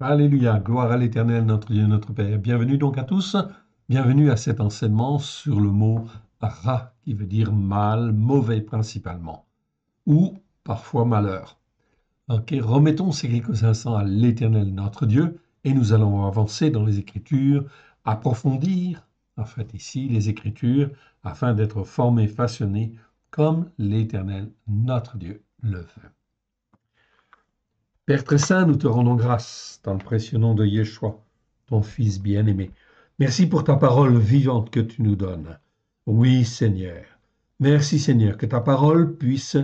Alléluia, gloire à l'Éternel, notre Dieu, notre Père. Bienvenue donc à tous, bienvenue à cet enseignement sur le mot ra, qui veut dire mal, mauvais principalement, ou parfois malheur. Ok, remettons ces quelques instants à l'Éternel, notre Dieu, et nous allons avancer dans les Écritures, approfondir, en fait ici, les Écritures, afin d'être formés, façonnés, comme l'Éternel, notre Dieu, le veut. Père très saint, nous te rendons grâce dans le précieux nom de Yeshua, ton Fils bien-aimé. Merci pour ta parole vivante que tu nous donnes. Oui, Seigneur. Merci, Seigneur, que ta parole puisse,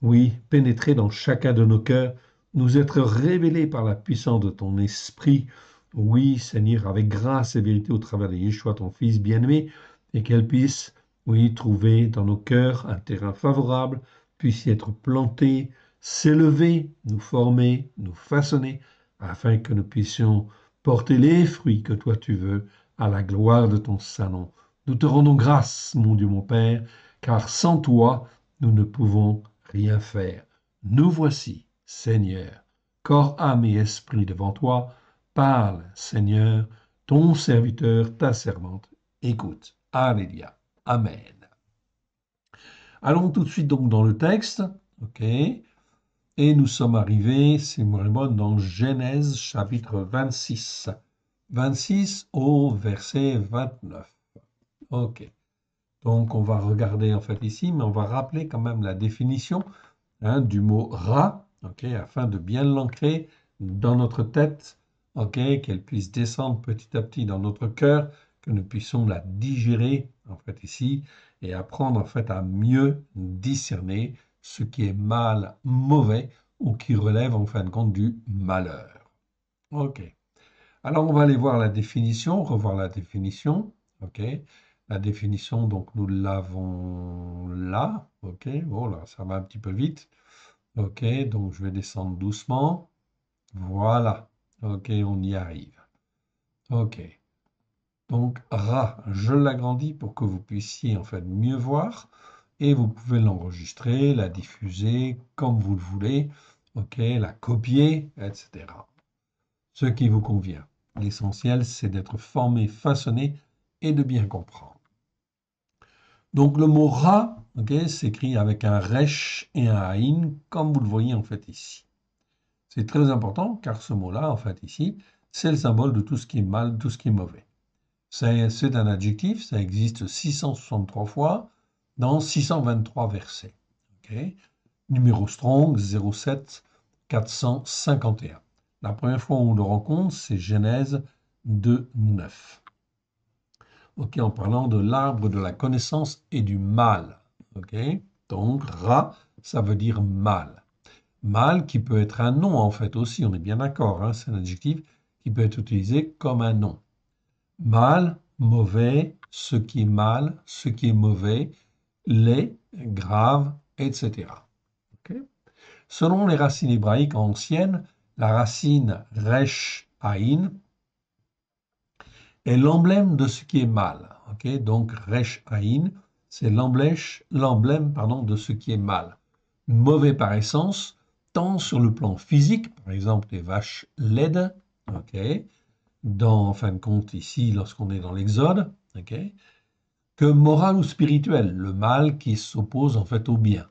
oui, pénétrer dans chacun de nos cœurs, nous être révélée par la puissance de ton esprit. Oui, Seigneur, avec grâce et vérité au travers de Yeshua, ton Fils bien-aimé, et qu'elle puisse, oui, trouver dans nos cœurs un terrain favorable, puisse y être plantée, s'élever, nous former, nous façonner, afin que nous puissions porter les fruits que toi tu veux à la gloire de ton salon. Nous te rendons grâce, mon Dieu, mon Père, car sans toi, nous ne pouvons rien faire. Nous voici, Seigneur, corps, âme et esprit devant toi. Parle, Seigneur, ton serviteur, ta servante. Écoute. Alléluia. Amen. Allons tout de suite donc dans le texte. OK et nous sommes arrivés, c'est vraiment dans Genèse chapitre 26. 26 au verset 29. OK. Donc on va regarder en fait ici, mais on va rappeler quand même la définition hein, du mot rat, OK, afin de bien l'ancrer dans notre tête, OK, qu'elle puisse descendre petit à petit dans notre cœur, que nous puissions la digérer en fait ici et apprendre en fait à mieux discerner ce qui est mal mauvais ou qui relève en fin de compte du malheur. Ok. Alors on va aller voir la définition, revoir la définition. Ok. La définition, donc nous l'avons là. Ok. Voilà, oh ça va un petit peu vite. Ok. Donc je vais descendre doucement. Voilà. Ok, on y arrive. Ok. Donc, Ra, je l'agrandis pour que vous puissiez en fait mieux voir et vous pouvez l'enregistrer, la diffuser comme vous le voulez, la copier, etc. Ce qui vous convient. L'essentiel, c'est d'être formé, façonné et de bien comprendre. Donc le mot ra s'écrit avec un resh et un haïn, comme vous le voyez en fait ici. C'est très important car ce mot-là, en fait ici, c'est le symbole de tout ce qui est mal, tout ce qui est mauvais. C'est un adjectif, ça existe 663 fois, dans 623 versets. Numéro strong 07 451. La première fois où on le rencontre, c'est Genèse 2, 9. Ok, en parlant de l'arbre de la connaissance et du mal. Ok, donc Ra, ça veut dire mal. Mal qui peut être un nom en fait aussi, on est bien d'accord, hein, c'est un adjectif qui peut être utilisé comme un nom. Mal, mauvais, ce qui est mal, ce qui est mauvais, les, graves, etc. Selon les racines hébraïques anciennes, la racine resh aïn est l'emblème de ce qui est mal. Donc resh aïn, c'est l'emblème de ce qui est mal. Mauvais par essence, tant sur le plan physique, par exemple les vaches laides, dans, en fin de compte, ici, lorsqu'on est dans l'Exode, que moral ou spirituel, le mal qui s'oppose en fait au bien.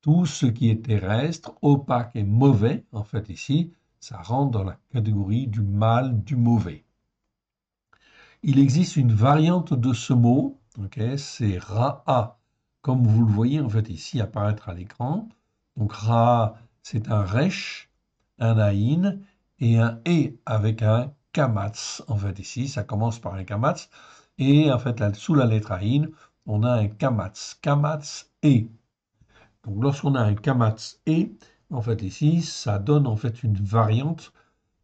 Tout ce qui est terrestre, opaque et mauvais, en fait ici, ça rentre dans la catégorie du mal, du mauvais. Il existe une variante de ce mot, c'est Ra'a, comme vous le voyez en fait ici apparaître à l'écran. Donc Ra'a, c'est un Resh, un Aïn et un E avec un Kamatz. En fait ici, ça commence par un Kamatz. Et en fait, sous la lettre aïn on a un Kamatz. Kamatz kamatz-e ». Donc lorsqu'on a un Kamatz kamatz-e », en fait ici, ça donne en fait une variante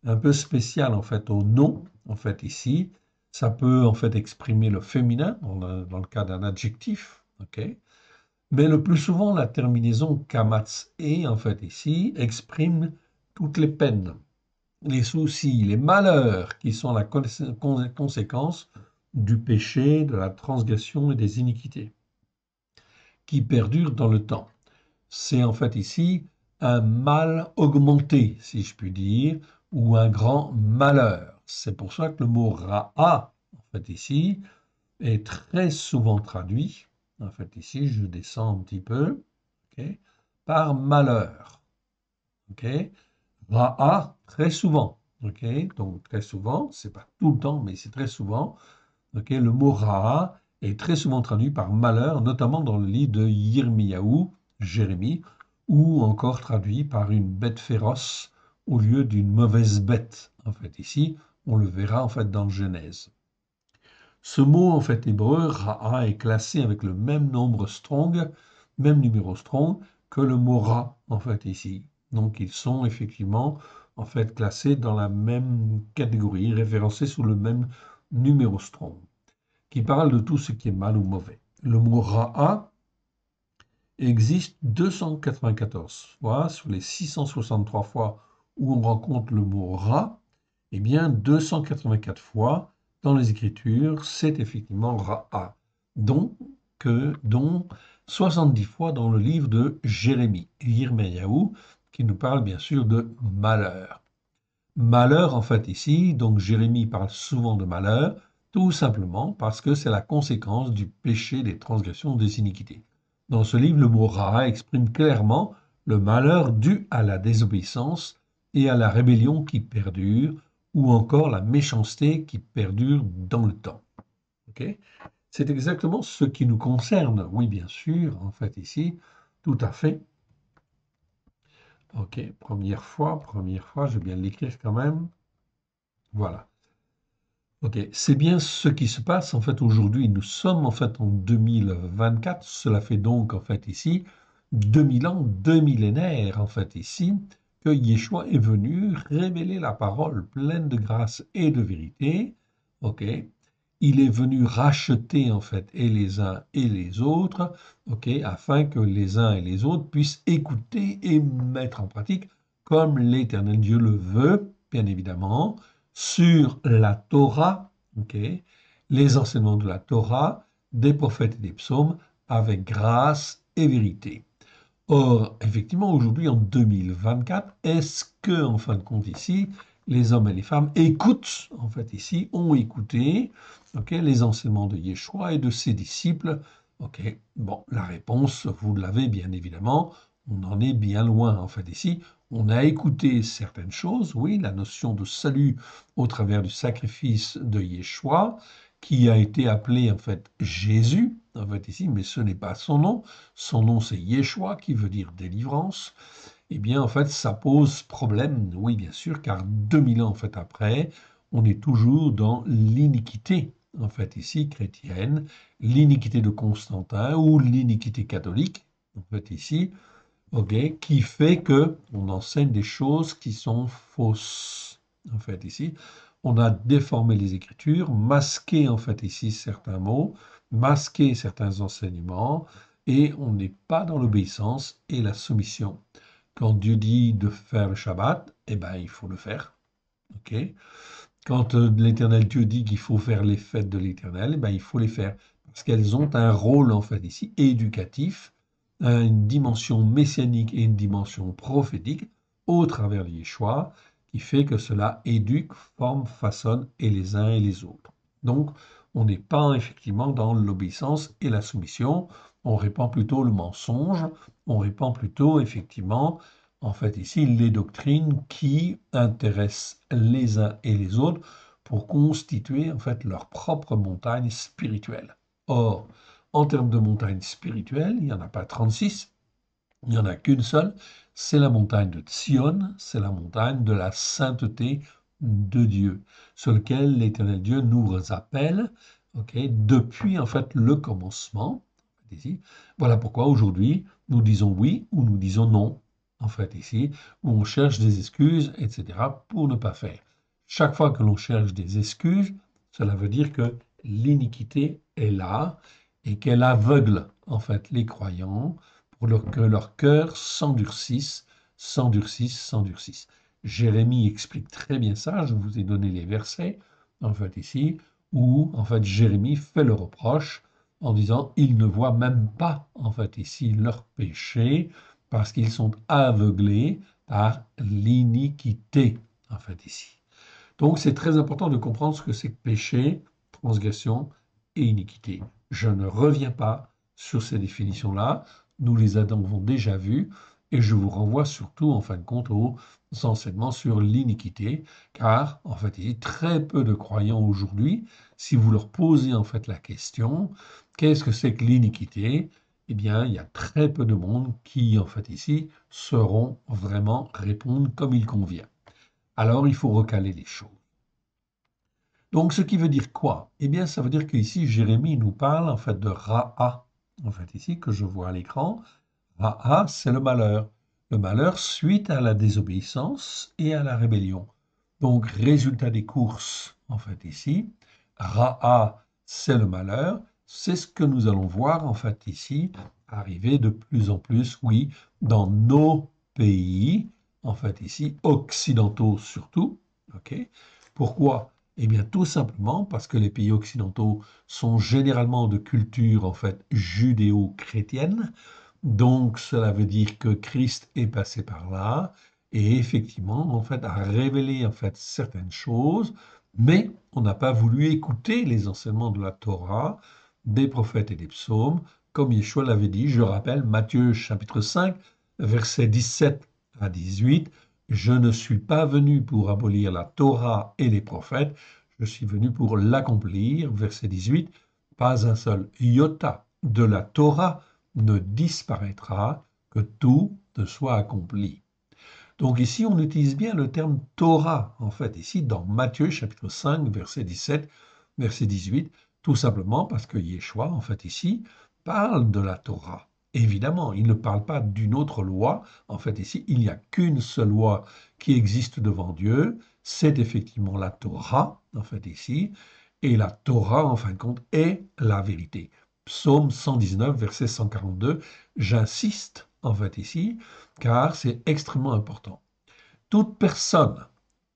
un peu spéciale en fait au nom, en fait ici. Ça peut en fait exprimer le féminin dans le, dans le cas d'un adjectif, ok mais le plus souvent, la terminaison kamatz kamatz-e », en fait, ici, exprime toutes les peines, les soucis, les malheurs qui sont la conséquence du péché, de la transgression et des iniquités, qui perdurent dans le temps. C'est en fait ici un mal augmenté, si je puis dire, ou un grand malheur. C'est pour ça que le mot ra'a, en fait ici, est très souvent traduit, en fait ici, je descends un petit peu, par malheur. ra'a, très souvent. donc très souvent, c'est pas tout le temps, mais c'est très souvent, le mot Ra'a est très souvent traduit par malheur, notamment dans le livre de Yirmiyahu, Jérémie, ou encore traduit par une bête féroce au lieu d'une mauvaise bête. En fait, ici, on le verra en fait dans Genèse. Ce mot en fait hébreu, Ra'a, est classé avec le même nombre strong, même numéro strong, que le mot Ra en fait ici. Donc ils sont effectivement en fait classés dans la même catégorie, référencés sous le même Strong, qui parle de tout ce qui est mal ou mauvais. Le mot ra'a existe 294 fois sur les 663 fois où on rencontre le mot ra, et eh bien 284 fois dans les Écritures, c'est effectivement ra'a, dont, que, dont 70 fois dans le livre de Jérémie, Yirmeyahu, qui nous parle bien sûr de malheur. Malheur, en fait, ici, donc Jérémie parle souvent de malheur, tout simplement parce que c'est la conséquence du péché, des transgressions, des iniquités. Dans ce livre, le mot Ra exprime clairement le malheur dû à la désobéissance et à la rébellion qui perdure, ou encore la méchanceté qui perdure dans le temps. c'est exactement ce qui nous concerne, oui bien sûr, en fait ici, tout à fait, Ok, première fois, première fois, je vais bien l'écrire quand même. Voilà. Ok, c'est bien ce qui se passe en fait aujourd'hui. Nous sommes en fait en 2024. Cela fait donc en fait ici 2000 ans, deux millénaires en fait ici, que Yeshua est venu révéler la parole pleine de grâce et de vérité. Ok, il est venu racheter en fait et les uns et les autres, ok, afin que les uns et les autres puissent écouter et mettre en pratique, comme l'Éternel Dieu le veut, bien évidemment, sur la Torah, ok, les enseignements de la Torah, des prophètes et des psaumes, avec grâce et vérité. Or, effectivement, aujourd'hui, en 2024, est-ce que, en fin de compte, ici, les hommes et les femmes écoutent, en fait ici, ont écouté les enseignements de Yeshua et de ses disciples. Ok, bon, la réponse, vous l'avez bien évidemment, on en est bien loin en fait ici. On a écouté certaines choses, oui, la notion de salut au travers du sacrifice de Yeshua, qui a été appelé en fait Jésus, en fait ici, mais ce n'est pas son nom. Son nom c'est Yeshua, qui veut dire délivrance eh bien, en fait, ça pose problème, oui, bien sûr, car 2000 ans, en fait, après, on est toujours dans l'iniquité, en fait, ici, chrétienne, l'iniquité de Constantin ou l'iniquité catholique, en fait, ici, qui fait que on enseigne des choses qui sont fausses, en fait, ici. On a déformé les Écritures, masqué, en fait, ici, certains mots, masqué certains enseignements, et on n'est pas dans l'obéissance et la soumission. Quand Dieu dit de faire le Shabbat, eh ben, il faut le faire. ok Quand euh, l'éternel Dieu dit qu'il faut faire les fêtes de l'éternel, eh ben, il faut les faire. Parce qu'elles ont un rôle, en fait, ici, éducatif, euh, une dimension messianique et une dimension prophétique au travers de Yeshua, qui fait que cela éduque, forme, façonne et les uns et les autres. Donc, on n'est pas effectivement dans l'obéissance et la soumission, on répand plutôt le mensonge, on répand plutôt effectivement, en fait ici, les doctrines qui intéressent les uns et les autres pour constituer en fait leur propre montagne spirituelle. Or, en termes de montagne spirituelle, il n'y en a pas 36, il n'y en a qu'une seule, c'est la montagne de Sion, c'est la montagne de la sainteté de Dieu, sur lequel l'Éternel Dieu nous appelle depuis en fait le commencement, Ici. Voilà pourquoi aujourd'hui, nous disons oui ou nous disons non, en fait, ici, où on cherche des excuses, etc., pour ne pas faire. Chaque fois que l'on cherche des excuses, cela veut dire que l'iniquité est là et qu'elle aveugle, en fait, les croyants pour que leur cœur s'endurcisse, s'endurcisse, s'endurcisse. Jérémie explique très bien ça, je vous ai donné les versets, en fait, ici, où, en fait, Jérémie fait le reproche en disant ils ne voient même pas en fait ici leur péché parce qu'ils sont aveuglés par l'iniquité en fait ici. Donc c'est très important de comprendre ce que c'est péché, transgression et iniquité. Je ne reviens pas sur ces définitions-là, nous les avons déjà vues. Et je vous renvoie surtout, en fin de compte, aux enseignements sur l'iniquité, car, en fait, il y a très peu de croyants aujourd'hui, si vous leur posez, en fait, la question, qu'est-ce que c'est que l'iniquité Eh bien, il y a très peu de monde qui, en fait, ici, sauront vraiment répondre comme il convient. Alors, il faut recaler les choses. Donc, ce qui veut dire quoi Eh bien, ça veut dire qu'ici, Jérémie nous parle, en fait, de Ra'a, en fait, ici, que je vois à l'écran, Ra'a, ah, ah, c'est le malheur. Le malheur suite à la désobéissance et à la rébellion. Donc, résultat des courses, en fait, ici. Ra'a, c'est le malheur. C'est ce que nous allons voir, en fait, ici, arriver de plus en plus, oui, dans nos pays, en fait, ici, occidentaux surtout. ok Pourquoi Eh bien, tout simplement parce que les pays occidentaux sont généralement de culture, en fait, judéo-chrétienne. Donc cela veut dire que Christ est passé par là et effectivement en fait a révélé en fait certaines choses, mais on n'a pas voulu écouter les enseignements de la Torah, des prophètes et des psaumes, comme Yeshua l'avait dit, je rappelle Matthieu chapitre 5 versets 17 à 18, je ne suis pas venu pour abolir la Torah et les prophètes, je suis venu pour l'accomplir, verset 18, pas un seul iota de la Torah ne disparaîtra que tout te soit accompli. Donc ici, on utilise bien le terme Torah, en fait, ici dans Matthieu chapitre 5, verset 17, verset 18, tout simplement parce que Yeshua, en fait, ici, parle de la Torah. Évidemment, il ne parle pas d'une autre loi. En fait, ici, il n'y a qu'une seule loi qui existe devant Dieu. C'est effectivement la Torah, en fait, ici. Et la Torah, en fin de compte, est la vérité. Psaume 119, verset 142. J'insiste en fait ici, car c'est extrêmement important. Toute personne,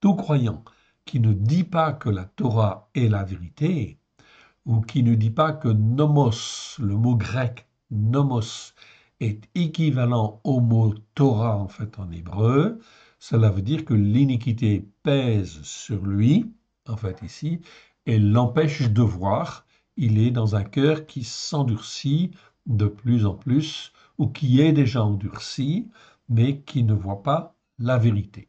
tout croyant, qui ne dit pas que la Torah est la vérité, ou qui ne dit pas que nomos, le mot grec nomos, est équivalent au mot Torah en fait en hébreu, cela veut dire que l'iniquité pèse sur lui, en fait ici, et l'empêche de voir il est dans un cœur qui s'endurcit de plus en plus, ou qui est déjà endurci, mais qui ne voit pas la vérité.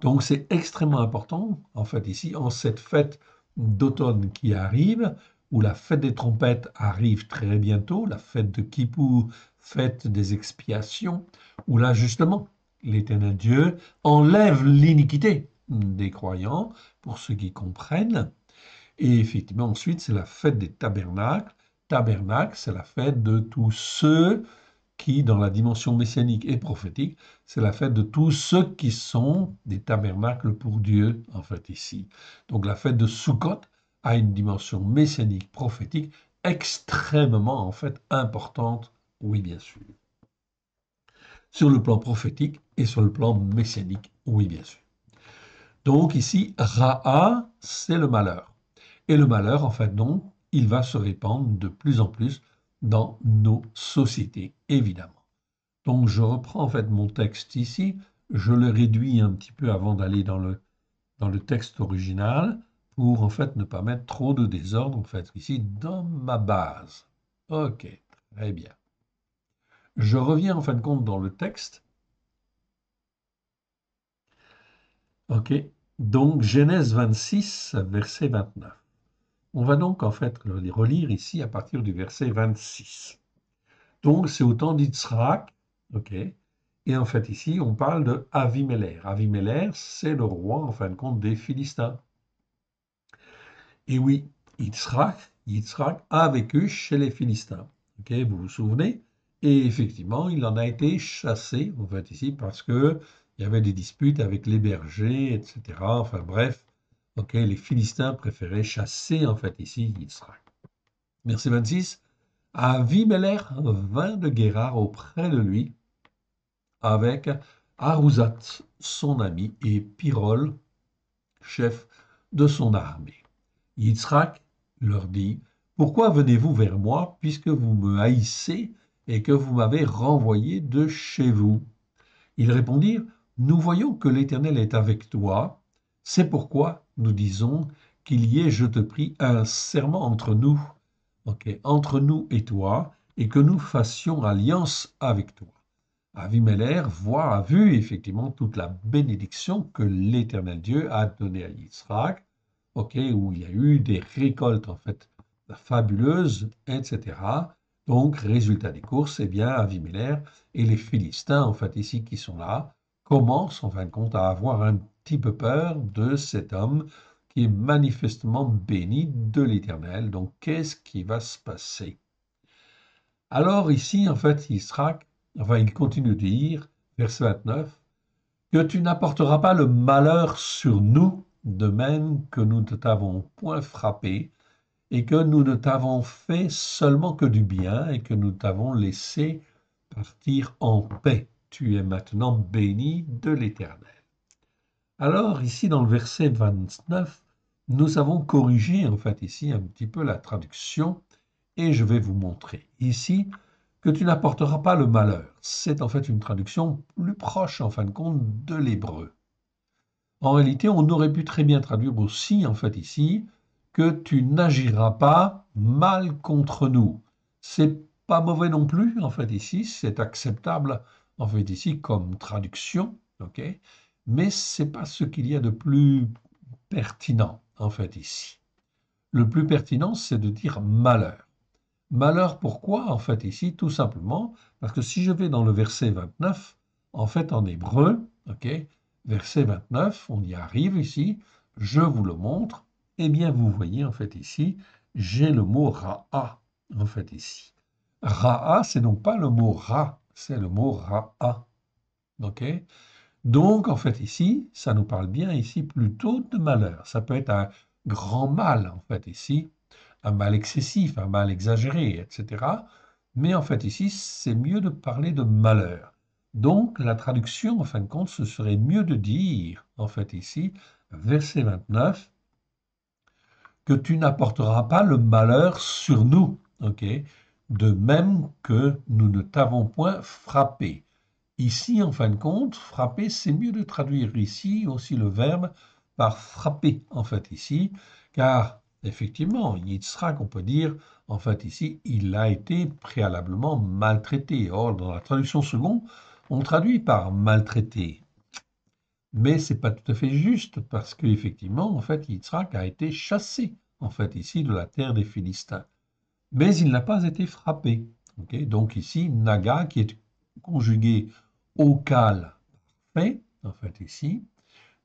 Donc c'est extrêmement important, en fait, ici, en cette fête d'automne qui arrive, où la fête des trompettes arrive très bientôt, la fête de Kippou, fête des expiations, où là justement, l'éternel Dieu enlève l'iniquité des croyants, pour ceux qui comprennent, et effectivement, ensuite, c'est la fête des tabernacles. Tabernacle, c'est la fête de tous ceux qui, dans la dimension messianique et prophétique, c'est la fête de tous ceux qui sont des tabernacles pour Dieu, en fait, ici. Donc la fête de Sukkot a une dimension messianique, prophétique, extrêmement, en fait, importante, oui, bien sûr. Sur le plan prophétique et sur le plan messianique, oui, bien sûr. Donc ici, Ra'a, c'est le malheur. Et le malheur, en fait, donc, il va se répandre de plus en plus dans nos sociétés, évidemment. Donc je reprends en fait mon texte ici, je le réduis un petit peu avant d'aller dans le, dans le texte original pour en fait ne pas mettre trop de désordre en fait ici dans ma base. Ok, très bien. Je reviens en fin de compte dans le texte. Ok, donc Genèse 26, verset 29. On va donc en fait les relire ici à partir du verset 26. Donc c'est au temps ok, et en fait ici on parle de Aviméler. Avimeler, c'est le roi en fin de compte des Philistins. Et oui, Yitzhak, a vécu chez les Philistins, ok, vous vous souvenez Et effectivement il en a été chassé en fait ici parce que il y avait des disputes avec les bergers, etc. Enfin bref, les Philistins préféraient chasser en fait ici Yitzhak. Verset 26. Avimelech vint de Guérard auprès de lui avec Aruzat, son ami, et Pirol, chef de son armée. Yitzhak leur dit Pourquoi venez-vous vers moi, puisque vous me haïssez et que vous m'avez renvoyé de chez vous Ils répondirent Nous voyons que l'Éternel est avec toi c'est pourquoi nous disons qu'il y ait, je te prie, un serment entre nous, entre nous et toi, et que nous fassions alliance avec toi. Aviméler voit, a vu effectivement toute la bénédiction que l'Éternel Dieu a donnée à Yitzhak, où il y a eu des récoltes en fait fabuleuses, etc. Donc, résultat des courses, eh bien, Aviméler et les Philistins, en fait, ici, qui sont là, commencent en fin de compte à avoir un peu peur de cet homme qui est manifestement béni de l'Éternel. Donc, qu'est-ce qui va se passer Alors ici, en fait, sera enfin, il continue de dire, verset 29, que tu n'apporteras pas le malheur sur nous, de même que nous ne t'avons point frappé, et que nous ne t'avons fait seulement que du bien, et que nous t'avons laissé partir en paix. Tu es maintenant béni de l'Éternel. Alors, ici, dans le verset 29, nous avons corrigé, en fait, ici, un petit peu la traduction, et je vais vous montrer ici que tu n'apporteras pas le malheur. C'est en fait une traduction plus proche, en fin de compte, de l'hébreu. En réalité, on aurait pu très bien traduire aussi, en fait, ici, que tu n'agiras pas mal contre nous. C'est pas mauvais non plus, en fait, ici, c'est acceptable, en fait, ici, comme traduction, ok mais ce n'est pas ce qu'il y a de plus pertinent, en fait, ici. Le plus pertinent, c'est de dire malheur. Malheur pourquoi, en fait, ici Tout simplement parce que si je vais dans le verset 29, en fait, en hébreu, ok, verset 29, on y arrive ici, je vous le montre, et eh bien, vous voyez, en fait, ici, j'ai le mot ra'a, en fait, ici. Ra'a, c'est donc pas le mot ra, c'est le mot ra'a, ok donc, en fait, ici, ça nous parle bien ici plutôt de malheur. Ça peut être un grand mal, en fait, ici, un mal excessif, un mal exagéré, etc. Mais en fait, ici, c'est mieux de parler de malheur. Donc, la traduction, en fin de compte, ce serait mieux de dire, en fait, ici, verset 29, que tu n'apporteras pas le malheur sur nous, De même que nous ne t'avons point frappé. Ici, en fin de compte, frapper, c'est mieux de traduire ici aussi le verbe par frapper, en fait, ici, car effectivement, Yitzhak, on peut dire, en fait, ici, il a été préalablement maltraité. Or, dans la traduction seconde, on traduit par maltraité. Mais c'est pas tout à fait juste, parce qu'effectivement, en fait, Yitzhak a été chassé, en fait, ici, de la terre des Philistins. Mais il n'a pas été frappé. Donc ici, Naga, qui est conjugué cal, fait, en fait, ici.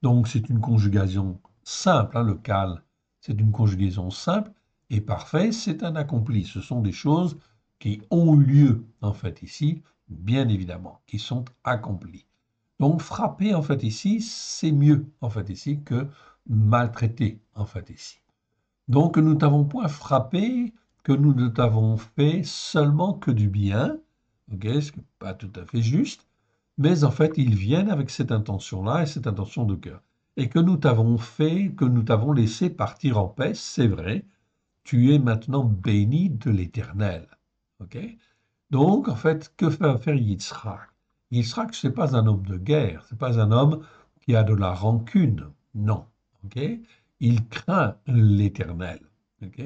Donc, c'est une conjugaison simple, hein, le cal, c'est une conjugaison simple, et parfait, c'est un accompli. Ce sont des choses qui ont eu lieu, en fait, ici, bien évidemment, qui sont accomplies. Donc, frapper, en fait, ici, c'est mieux, en fait, ici, que maltraiter, en fait, ici. Donc, nous t'avons point frappé, que nous ne t'avons fait seulement que du bien, ce qui n'est pas tout à fait juste, mais en fait, ils viennent avec cette intention-là et cette intention de cœur. Et que nous t'avons fait, que nous t'avons laissé partir en paix, c'est vrai, tu es maintenant béni de l'Éternel. ok Donc, en fait, que va faire Yitzhak Yitzhak, ce n'est pas un homme de guerre, ce n'est pas un homme qui a de la rancune, non. ok il craint l'Éternel. ok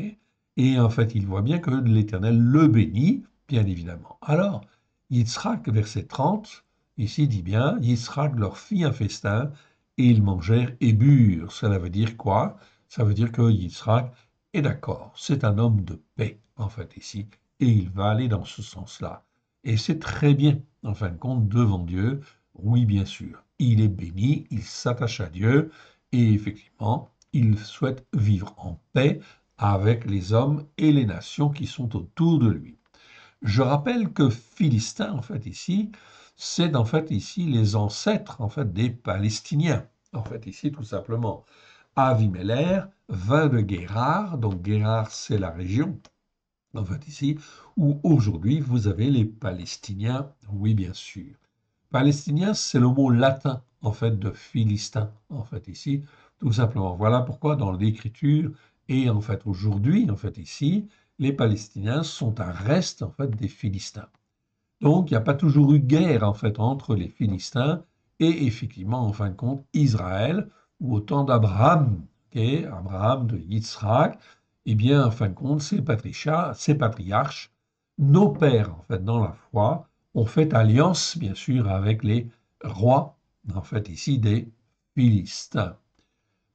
et en fait, il voit bien que l'Éternel le bénit, bien évidemment. Alors, Yitzhak, verset 30, Ici dit bien, Yitzhak leur fit un festin et ils mangèrent et burent. Cela veut dire quoi Ça veut dire que Yitzhak est d'accord, c'est un homme de paix en fait ici, et il va aller dans ce sens-là. Et c'est très bien, en fin de compte, devant Dieu, oui bien sûr, il est béni, il s'attache à Dieu, et effectivement, il souhaite vivre en paix avec les hommes et les nations qui sont autour de lui. Je rappelle que Philistin, en fait ici, c'est en fait ici les ancêtres en fait des Palestiniens. En fait ici tout simplement, Avimeler vin de Guérard, donc Guérard c'est la région en fait ici où aujourd'hui vous avez les Palestiniens. Oui bien sûr, Palestiniens, c'est le mot latin en fait de Philistin en fait ici tout simplement. Voilà pourquoi dans l'écriture et en fait aujourd'hui en fait ici les Palestiniens sont un reste en fait des Philistins. Donc il n'y a pas toujours eu guerre en fait entre les Philistins et effectivement en fin de compte Israël ou au temps d'Abraham, Abraham de Yitzhak, eh bien en fin de compte ces, ces patriarches, nos pères en fait dans la foi, ont fait alliance bien sûr avec les rois en fait ici des Philistins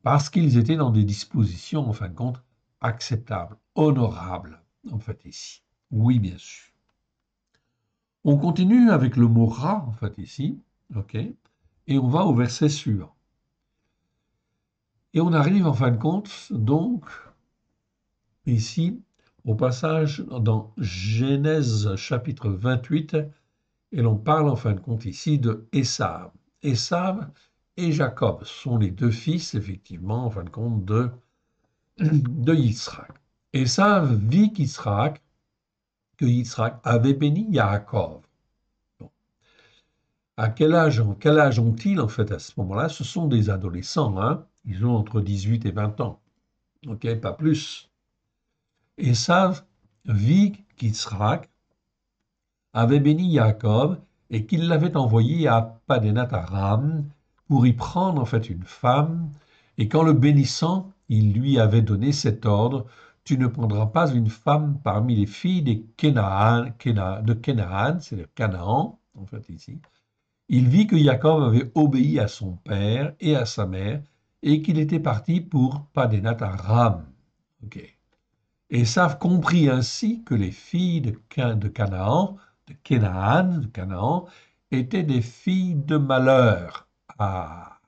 parce qu'ils étaient dans des dispositions en fin de compte acceptables, honorables en fait ici. Oui bien sûr. On continue avec le mot ra » en fait, ici, ok, et on va au verset suivant. Et on arrive, en fin de compte, donc, ici, au passage dans Genèse chapitre 28, et l'on parle, en fin de compte, ici de Esav. Esav et Jacob sont les deux fils, effectivement, en fin de compte, de, de Yitzhak. Esav vit que Yitzhak avait béni Yaakov. À quel âge, ont-ils en fait à ce moment-là Ce sont des adolescents, hein. ils ont entre 18 et 20 ans, ok, pas plus. Et savent, vit qu'Yitzhak avait béni Yaakov et qu'il l'avait envoyé à Aram pour y prendre en fait une femme, et qu'en le bénissant, il lui avait donné cet ordre tu ne prendras pas une femme parmi les filles de Canaan. c'est le Canaan, en fait, ici. Il vit que Jacob avait obéi à son père et à sa mère, et qu'il était parti pour Padénat Aram. Et savent comprit ainsi que les filles de, Canaan, de de Canaan, étaient des filles de malheur, ah,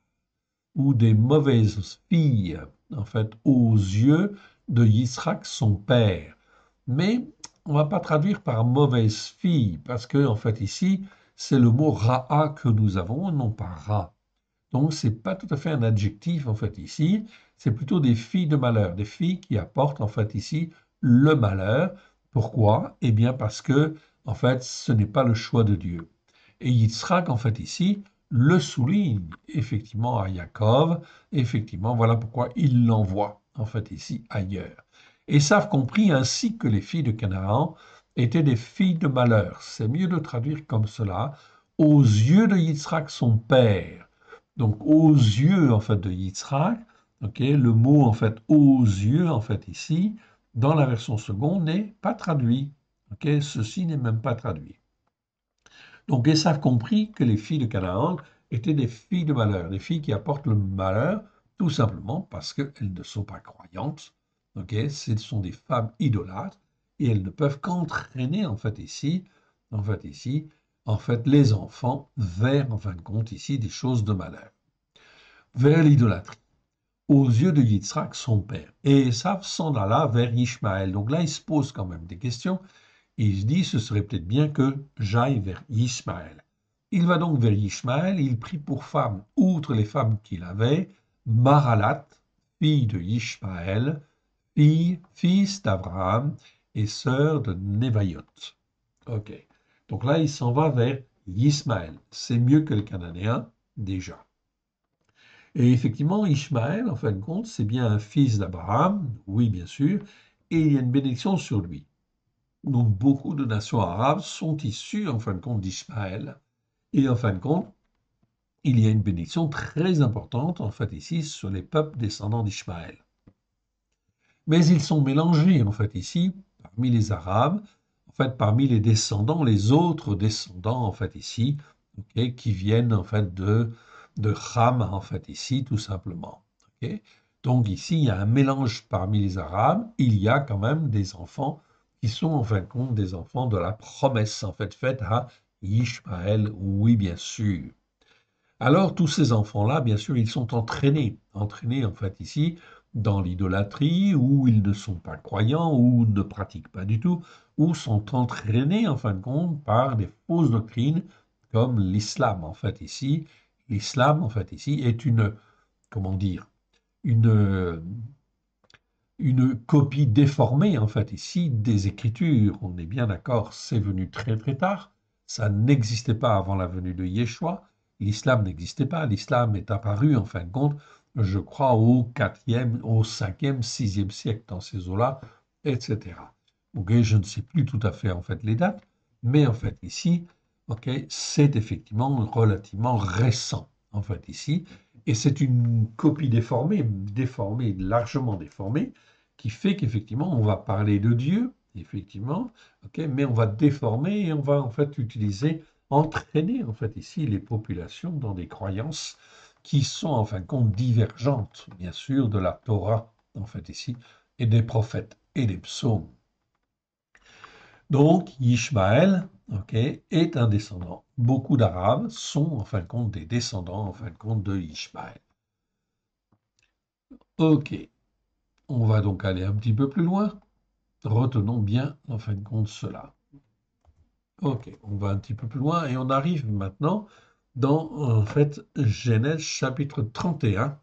ou des mauvaises filles, en fait, aux yeux de Yitzhak, son père. Mais on ne va pas traduire par mauvaise fille, parce que en fait ici, c'est le mot ra'a que nous avons, non pas ra. Donc c'est pas tout à fait un adjectif en fait ici, c'est plutôt des filles de malheur, des filles qui apportent en fait ici le malheur. Pourquoi Eh bien parce que en fait ce n'est pas le choix de Dieu. Et Yitzhak en fait ici le souligne effectivement à Yaakov, effectivement voilà pourquoi il l'envoie en fait ici ailleurs. Et savent compris ainsi que les filles de Canaan étaient des filles de malheur. C'est mieux de traduire comme cela aux yeux de Yitzhak, son père. Donc aux yeux en fait de Yitzhak, le mot en fait aux yeux en fait ici, dans la version seconde n'est pas traduit. Ok, ceci n'est même pas traduit. Donc savent compris que les filles de Canaan étaient des filles de malheur, des filles qui apportent le malheur tout simplement parce qu'elles ne sont pas croyantes. ok Ce sont des femmes idolâtres et elles ne peuvent qu'entraîner en fait ici, en fait ici, en fait les enfants vers en fin de compte ici des choses de malheur, vers l'idolâtrie. Aux yeux de Yitzhak, son père, et ça s'en alla vers Ishmaël. Donc là, il se pose quand même des questions. il se dit, ce serait peut-être bien que j'aille vers Ishmaël. Il va donc vers Ishmaël, il prit pour femme, outre les femmes qu'il avait, « Maralat, fille de Ishmaël, fille, fils d'Abraham et sœur de Nevaïot. OK. Donc là, il s'en va vers Ishmael. C'est mieux que le Cananéen, déjà. Et effectivement, Ishmaël, en fin de compte, c'est bien un fils d'Abraham, oui, bien sûr, et il y a une bénédiction sur lui. Donc beaucoup de nations arabes sont issues, en fin de compte, d'Ishmaël. Et en fin de compte, il y a une bénédiction très importante, en fait, ici, sur les peuples descendants d'Ismaël. Mais ils sont mélangés, en fait, ici, parmi les Arabes, en fait, parmi les descendants, les autres descendants, en fait, ici, qui viennent, en fait, de, de en fait, ici, tout simplement. Donc, ici, il y a un mélange parmi les Arabes, il y a quand même des enfants qui sont, en fin de compte, des enfants de la promesse, en fait, faite à Ishmaël, oui, bien sûr. Alors tous ces enfants-là, bien sûr, ils sont entraînés, entraînés en fait ici dans l'idolâtrie, où ils ne sont pas croyants, ou ne pratiquent pas du tout, ou sont entraînés en fin de compte par des fausses doctrines comme l'islam en fait ici. L'islam en fait ici est une, comment dire, une, copie déformée en fait ici des Écritures. On est bien d'accord, c'est venu très très tard, ça n'existait pas avant la venue de Yeshua, l'islam n'existait pas. L'islam est apparu, en fin de compte, je crois, au 4e, au 5e, 6e siècle, dans ces eaux-là, etc. je ne sais plus tout à fait, en fait, les dates, mais en fait, ici, c'est effectivement relativement récent, en fait, ici. Et c'est une copie déformée, déformée, largement déformée, qui fait qu'effectivement, on va parler de Dieu, effectivement, mais on va déformer et on va en fait utiliser entraîner en fait ici les populations dans des croyances qui sont en fin de compte divergentes, bien sûr, de la Torah, en fait ici, et des prophètes et des psaumes. Donc, Ishmaël est un descendant. Beaucoup d'Arabes sont en fin de compte des descendants, en fin de compte, de Ishmaël. Ok, on va donc aller un petit peu plus loin. Retenons bien, en fin de compte, cela. Ok, on va un petit peu plus loin et on arrive maintenant dans, en fait, Genèse chapitre 31.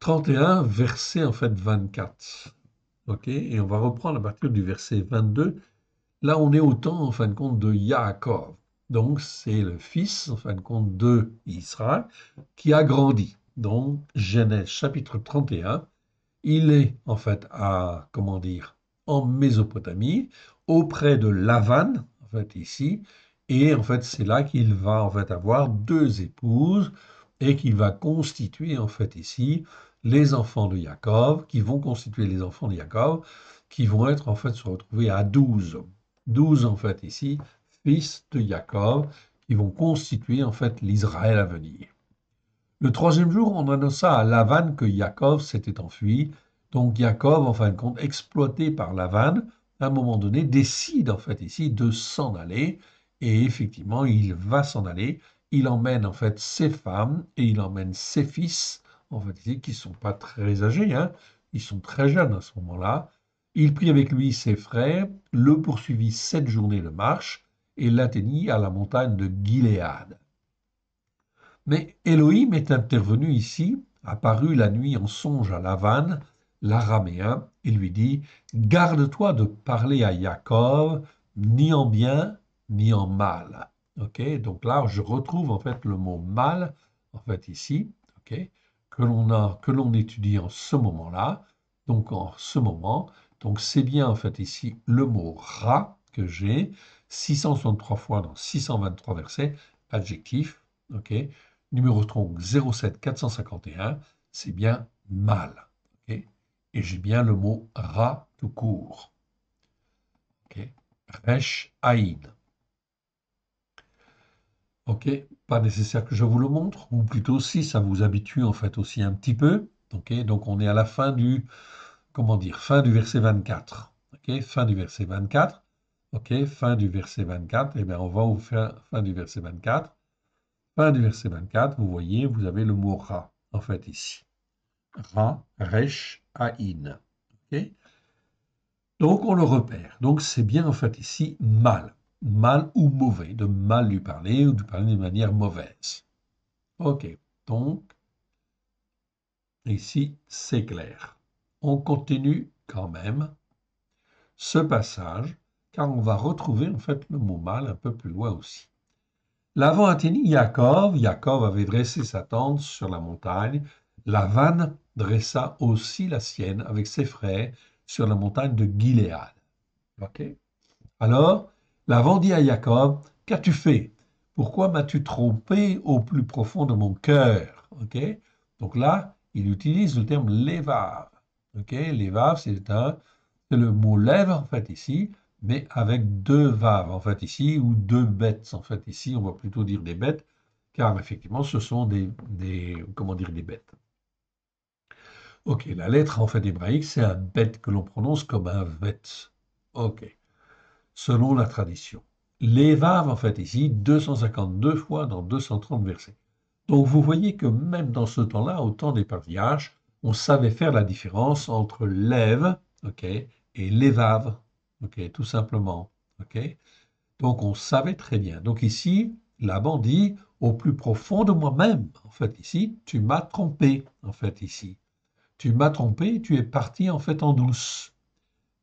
31, verset en fait 24. Ok, et on va reprendre à partir du verset 22. Là, on est au temps, en fin de compte, de Yaakov. Donc, c'est le fils, en fin de compte, de Israël, qui a grandi. Donc, Genèse chapitre 31, il est, en fait, à, comment dire, en Mésopotamie auprès de Lavan, en fait, ici. Et en fait, c'est là qu'il va en fait avoir deux épouses et qu'il va constituer en fait ici les enfants de Jacob, qui vont constituer les enfants de Jacob, qui vont être en fait se retrouver à douze. Douze, en fait ici, fils de Jacob, qui vont constituer en fait l'Israël à venir. Le troisième jour, on annonça à Lavan que Jacob s'était enfui. Donc Jacob, en fin de compte, exploité par Lavan, à un moment donné, décide en fait ici de s'en aller. Et effectivement, il va s'en aller. Il emmène en fait ses femmes et il emmène ses fils, en fait ici, qui ne sont pas très âgés, hein. ils sont très jeunes à ce moment-là. Il prit avec lui ses frères, le poursuivit sept journées de marche et l'atteignit à la montagne de Gilead. Mais Elohim est intervenu ici, apparu la nuit en songe à Lavanne, l'araméen et lui dit Garde-toi de parler à Jacob ni en bien ni en mal. Ok, Donc là, je retrouve en fait le mot mal, en fait ici, que l'on a, que l'on étudie en ce moment-là. Donc en ce moment, donc c'est bien en fait ici le mot ra que j'ai 663 fois dans 623 versets, adjectif, ok, numéro tronc 07451, c'est bien mal et j'ai bien le mot ra tout court. OK ?« Resh Ok, pas nécessaire que je vous le montre, ou plutôt si ça vous habitue en fait aussi un petit peu. Ok, donc on est à la fin du, comment dire, fin du verset 24. Ok, fin du verset 24. Ok, fin du verset 24. Et eh bien on va au fin, du verset 24. Fin du verset 24, vous voyez, vous avez le mot ra en fait ici. Ra, resh, donc on le repère. Donc c'est bien en fait ici mal. Mal ou mauvais, de mal lui parler ou de parler de manière mauvaise. Ok, donc ici c'est clair. On continue quand même ce passage car on va retrouver en fait le mot mal un peu plus loin aussi. L'avant atteint Yaakov. Yaakov avait dressé sa tente sur la montagne. La vanne dressa aussi la sienne avec ses frères sur la montagne de Gilead. Alors, l'avant dit à Jacob, qu'as-tu fait Pourquoi m'as-tu trompé au plus profond de mon cœur Donc là, il utilise le terme lévave. Okay. Lévave, c'est le mot lèvre en fait ici, mais avec deux vaves en fait ici, ou deux bêtes en fait ici, on va plutôt dire des bêtes, car effectivement ce sont des comment dire, des bêtes. Ok, la lettre en fait hébraïque, c'est un bet que l'on prononce comme un vet. Ok, selon la tradition. Les en fait, ici, 252 fois dans 230 versets. Donc vous voyez que même dans ce temps-là, au temps des patriarches, on savait faire la différence entre lève ok, et l'évave, ok, tout simplement. ok. Donc on savait très bien. Donc ici, Laban dit, au plus profond de moi-même, en fait ici, tu m'as trompé, en fait ici. Tu m'as trompé tu es parti en fait en douce.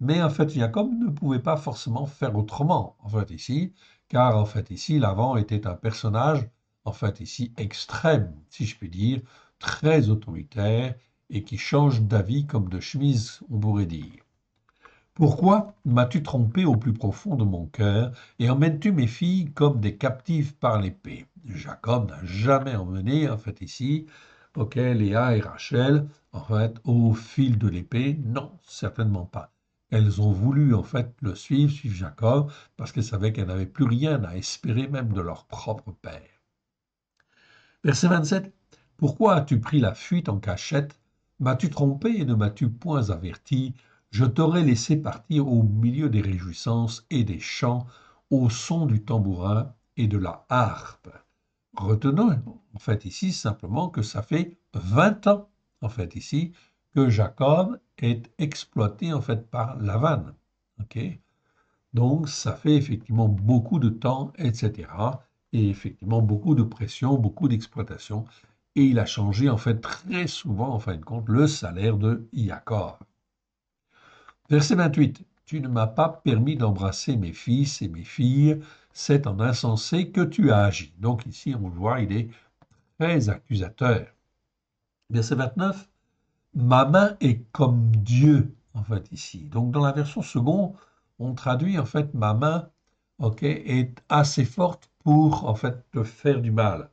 Mais en fait, Jacob ne pouvait pas forcément faire autrement, en fait, ici, car en fait, ici, l'avant était un personnage, en fait, ici, extrême, si je puis dire, très autoritaire et qui change d'avis comme de chemise, on pourrait dire. Pourquoi m'as-tu trompé au plus profond de mon cœur et emmènes-tu mes filles comme des captives par l'épée Jacob n'a jamais emmené, en fait, ici, ok, Léa et Rachel, en fait, au fil de l'épée Non, certainement pas. Elles ont voulu, en fait, le suivre, suivre Jacob, parce qu'elles savaient qu'elles n'avaient plus rien à espérer même de leur propre père. Verset 27. Pourquoi as-tu pris la fuite en cachette M'as-tu trompé et ne m'as-tu point averti Je t'aurais laissé partir au milieu des réjouissances et des chants, au son du tambourin et de la harpe. Retenons, en fait, ici simplement que ça fait 20 ans en fait ici que Jacob est exploité en fait par Lavan. ok Donc ça fait effectivement beaucoup de temps, etc. Et effectivement beaucoup de pression, beaucoup d'exploitation. Et il a changé en fait très souvent en fin de compte le salaire de Jacob. Verset 28. Tu ne m'as pas permis d'embrasser mes fils et mes filles, c'est en insensé que tu as agi. Donc ici, on le voit, il est très accusateur. Verset 29, ma main est comme Dieu, en fait, ici. Donc, dans la version seconde, on traduit, en fait, ma main ok, est assez forte pour, en fait, te faire du mal.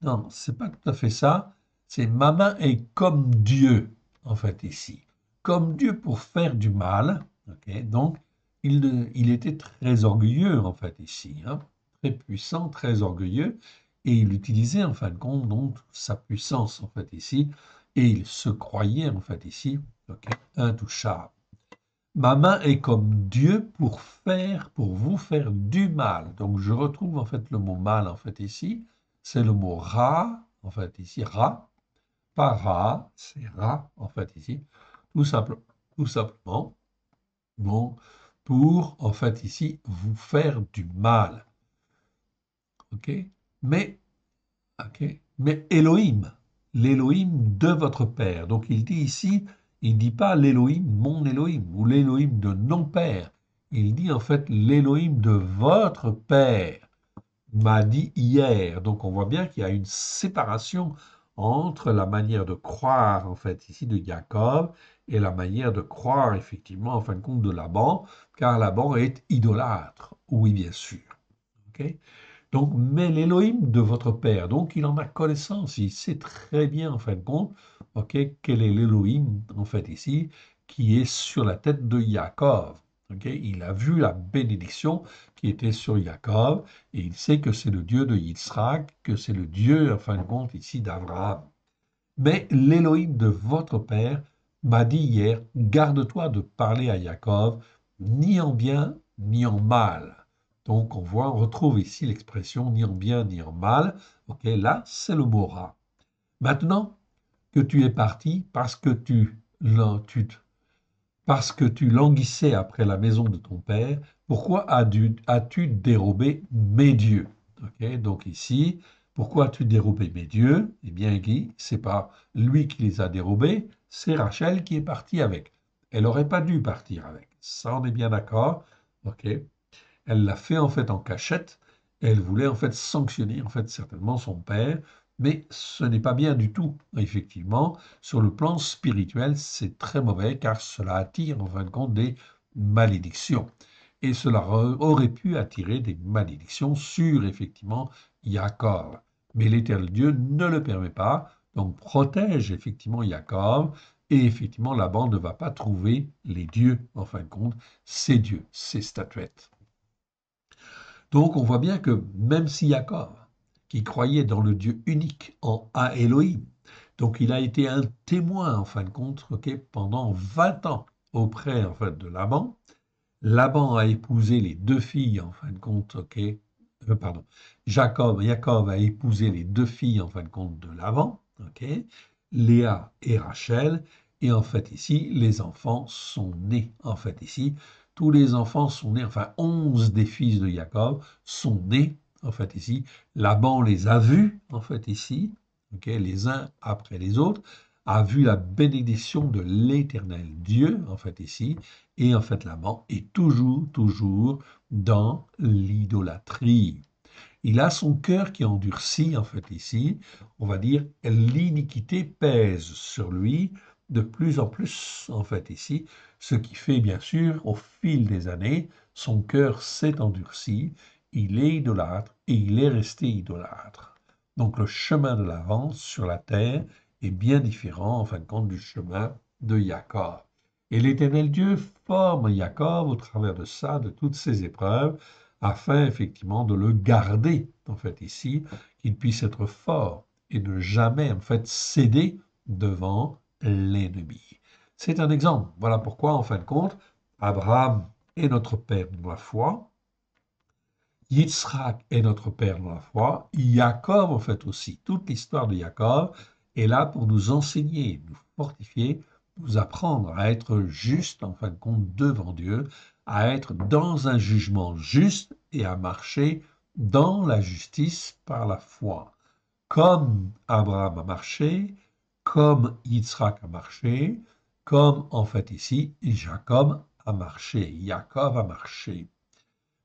Non, c'est pas tout à fait ça. C'est ma main est comme Dieu, en fait, ici. Comme Dieu pour faire du mal. Ok. donc, il, il, était très orgueilleux, en fait, ici. Hein. très puissant, très orgueilleux et il utilisait en fin de compte donc sa puissance en fait ici, et il se croyait en fait ici intouchable. Ma main est comme Dieu pour faire, pour vous faire du mal. Donc je retrouve en fait le mot mal en fait ici, c'est le mot ra en fait ici, ra, pas ra, c'est ra en fait ici, tout, simple, tout simplement. Bon, pour en fait ici vous faire du mal. OK mais, OK, mais Elohim, l'Elohim de votre Père. Donc il dit ici, il ne dit pas l'Elohim, mon Elohim, ou l'Elohim de non Père. Il dit en fait l'Elohim de votre Père m'a dit hier. Donc on voit bien qu'il y a une séparation entre la manière de croire en fait ici de Jacob et la manière de croire effectivement en fin de compte de Laban, car Laban est idolâtre. Oui, bien sûr. OK donc, mais l'Élohim de votre père, donc il en a connaissance, il sait très bien en fin de compte, ok, quel est l'Élohim en fait ici qui est sur la tête de Yaakov. Il a vu la bénédiction qui était sur Jacob, et il sait que c'est le Dieu de Yitzhak, que c'est le Dieu en fin de compte ici d'Abraham. Mais l'Élohim de votre père m'a dit hier, garde-toi de parler à Jacob, ni en bien ni en mal. Donc on voit, on retrouve ici l'expression ni en bien ni en mal. Ok, là c'est le mot rat. Maintenant que tu es parti parce que tu, tu parce que tu languissais après la maison de ton père, pourquoi as-tu dérobé mes dieux Donc ici, pourquoi as-tu dérobé mes dieux Eh bien, Guy, c'est pas lui qui les a dérobés, c'est Rachel qui est partie avec. Elle n'aurait pas dû partir avec. Ça, on est bien d'accord. Elle l'a fait en fait en cachette elle voulait en fait sanctionner en fait certainement son père, mais ce n'est pas bien du tout. Effectivement, sur le plan spirituel, c'est très mauvais car cela attire en fin de compte des malédictions. Et cela aurait pu attirer des malédictions sur effectivement Jacob. Mais l'éternel Dieu ne le permet pas, donc protège effectivement Jacob, et effectivement Laban ne va pas trouver les dieux, en fin de compte, ces dieux, ces statuettes. Donc on voit bien que même si Jacob, qui croyait dans le Dieu unique en A Elohim, donc il a été un témoin en fin de compte que pendant 20 ans auprès en fait, de Laban, Laban a épousé les deux filles en fin de compte, ok, euh, pardon, Jacob, Jacob a épousé les deux filles en fin de compte de Laban, ok, Léa et Rachel, et en fait ici les enfants sont nés en fait ici tous les enfants sont nés, enfin onze des fils de Jacob sont nés, en fait, ici. Laban les a vus, en fait, ici, les uns après les autres, a vu la bénédiction de l'éternel Dieu, en fait, ici. Et en fait, Laban est toujours, toujours dans l'idolâtrie. Il a son cœur qui endurcit, en fait, ici. On va dire, l'iniquité pèse sur lui de plus en plus, en fait, ici ce qui fait bien sûr, au fil des années, son cœur s'est endurci, il est idolâtre et il est resté idolâtre. Donc le chemin de l'avance sur la terre est bien différent en fin de compte du chemin de Jacob. Et l'Éternel Dieu forme Jacob au travers de ça, de toutes ces épreuves, afin effectivement de le garder, en fait, ici, qu'il puisse être fort et ne jamais, en fait, céder devant l'ennemi. C'est un exemple. Voilà pourquoi, en fin de compte, Abraham est notre père de la foi, Yitzhak est notre père de la foi, Jacob en fait aussi. Toute l'histoire de Jacob est là pour nous enseigner, nous fortifier, nous apprendre à être juste en fin de compte devant Dieu, à être dans un jugement juste et à marcher dans la justice par la foi. Comme Abraham a marché, comme Yitzhak a marché, comme en fait ici, Jacob a marché, Jacob a marché.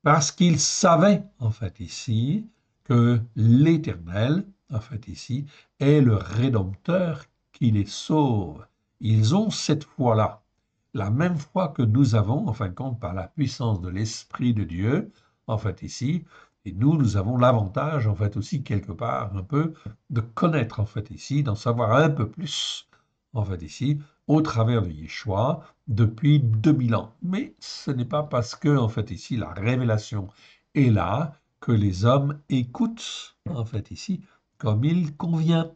Parce qu'ils savaient en fait ici, que l'Éternel, en fait ici, est le Rédempteur qui les sauve. Ils ont cette foi-là, la même foi que nous avons, en fin de compte, par la puissance de l'Esprit de Dieu, en fait ici, et nous, nous avons l'avantage, en fait aussi, quelque part, un peu, de connaître, en fait ici, d'en savoir un peu plus en fait ici, au travers de Yeshua depuis 2000 ans. Mais ce n'est pas parce que, en fait ici, la révélation est là que les hommes écoutent, en fait ici, comme il convient.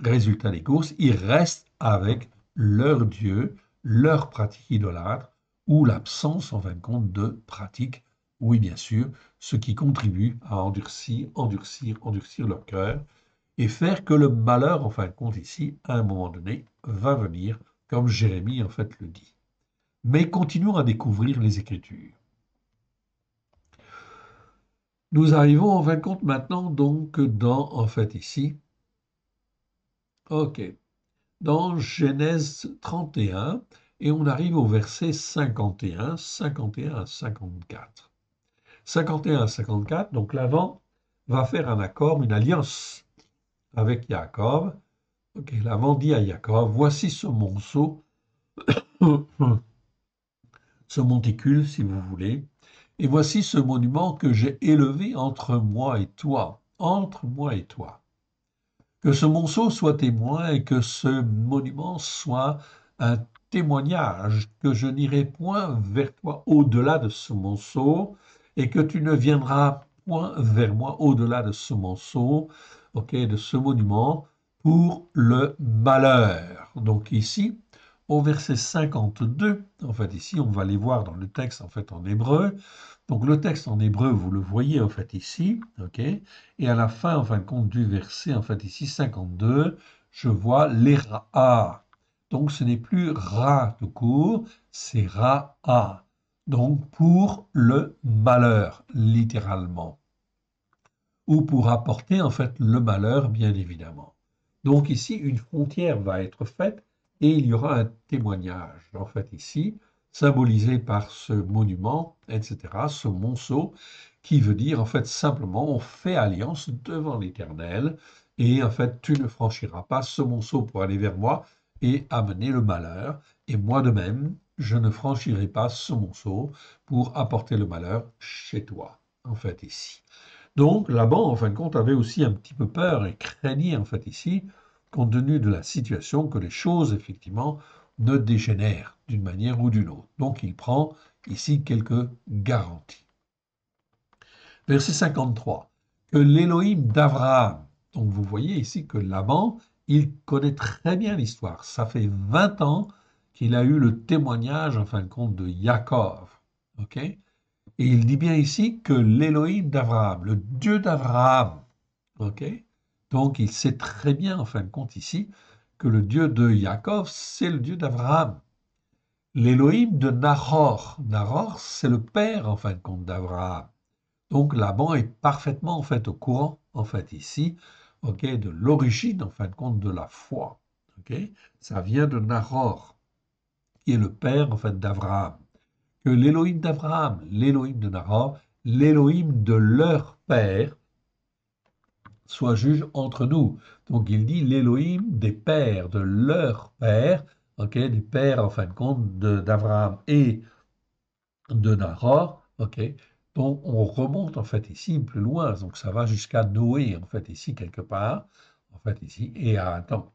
Résultat des courses, ils restent avec leur Dieu, leur pratique idolâtre, ou l'absence, en fin de compte, de pratique, oui bien sûr, ce qui contribue à endurcir, endurcir, endurcir leur cœur, et faire que le malheur, en fin de compte, ici, à un moment donné, va venir, comme Jérémie en fait le dit. Mais continuons à découvrir les Écritures. Nous arrivons en fin de compte maintenant donc dans, en fait ici, ok, dans Genèse 31, et on arrive au verset 51, 51 à 54. 51 à 54, donc l'avant va faire un accord, une alliance avec Jacob, Ok, a à ah, voici ce monceau, ce monticule, si vous voulez, et voici ce monument que j'ai élevé entre moi et toi, entre moi et toi. Que ce monceau soit témoin et que ce monument soit un témoignage que je n'irai point vers toi au-delà de ce monceau et que tu ne viendras point vers moi au-delà de ce monceau, de ce monument, pour le malheur. Donc ici, au verset 52, en fait ici, on va les voir dans le texte en fait en hébreu. Donc le texte en hébreu, vous le voyez en fait ici, ok Et à la fin, en fin de compte du verset, en fait ici 52, je vois les ra. Donc ce n'est plus ra tout court, c'est ra'a. Donc pour le malheur, littéralement, ou pour apporter en fait le malheur, bien évidemment. Donc ici, une frontière va être faite et il y aura un témoignage. En fait, ici, symbolisé par ce monument, etc., ce monceau, qui veut dire en fait simplement on fait alliance devant l'Éternel et en fait tu ne franchiras pas ce monceau pour aller vers moi et amener le malheur et moi de même je ne franchirai pas ce monceau pour apporter le malheur chez toi en fait ici. Donc Laban, en fin de compte, avait aussi un petit peu peur et craignait en fait ici, compte tenu de la situation, que les choses effectivement ne dégénèrent d'une manière ou d'une autre. Donc il prend ici quelques garanties. Verset 53. Que l'Élohim d'Abraham, donc vous voyez ici que Laban, il connaît très bien l'histoire. Ça fait 20 ans qu'il a eu le témoignage, en fin de compte, de Yaakov. OK et il dit bien ici que l'Élohim d'Avraham, le Dieu d'Avraham ok Donc il sait très bien, en fin de compte, ici, que le Dieu de Yaakov, c'est le Dieu d'Avraham. L'Élohim de Nahor, Nahor, c'est le père, en fin de compte, d'Abraham. Donc Laban est parfaitement, en fait, au courant, en fait, ici, ok, de l'origine, en fin de compte, de la foi. ok Ça vient de Nahor, qui est le père, en fait, d'Abraham que l'Élohim d'Abraham, l'Élohim de Nahor, l'Élohim de leur père soit juge entre nous. Donc il dit l'Élohim des pères, de leur père, ok, des pères en fin de compte d'Abraham et de Nahor. Donc on remonte en fait ici plus loin, donc ça va jusqu'à Noé en fait ici quelque part, en fait ici, et à Adam.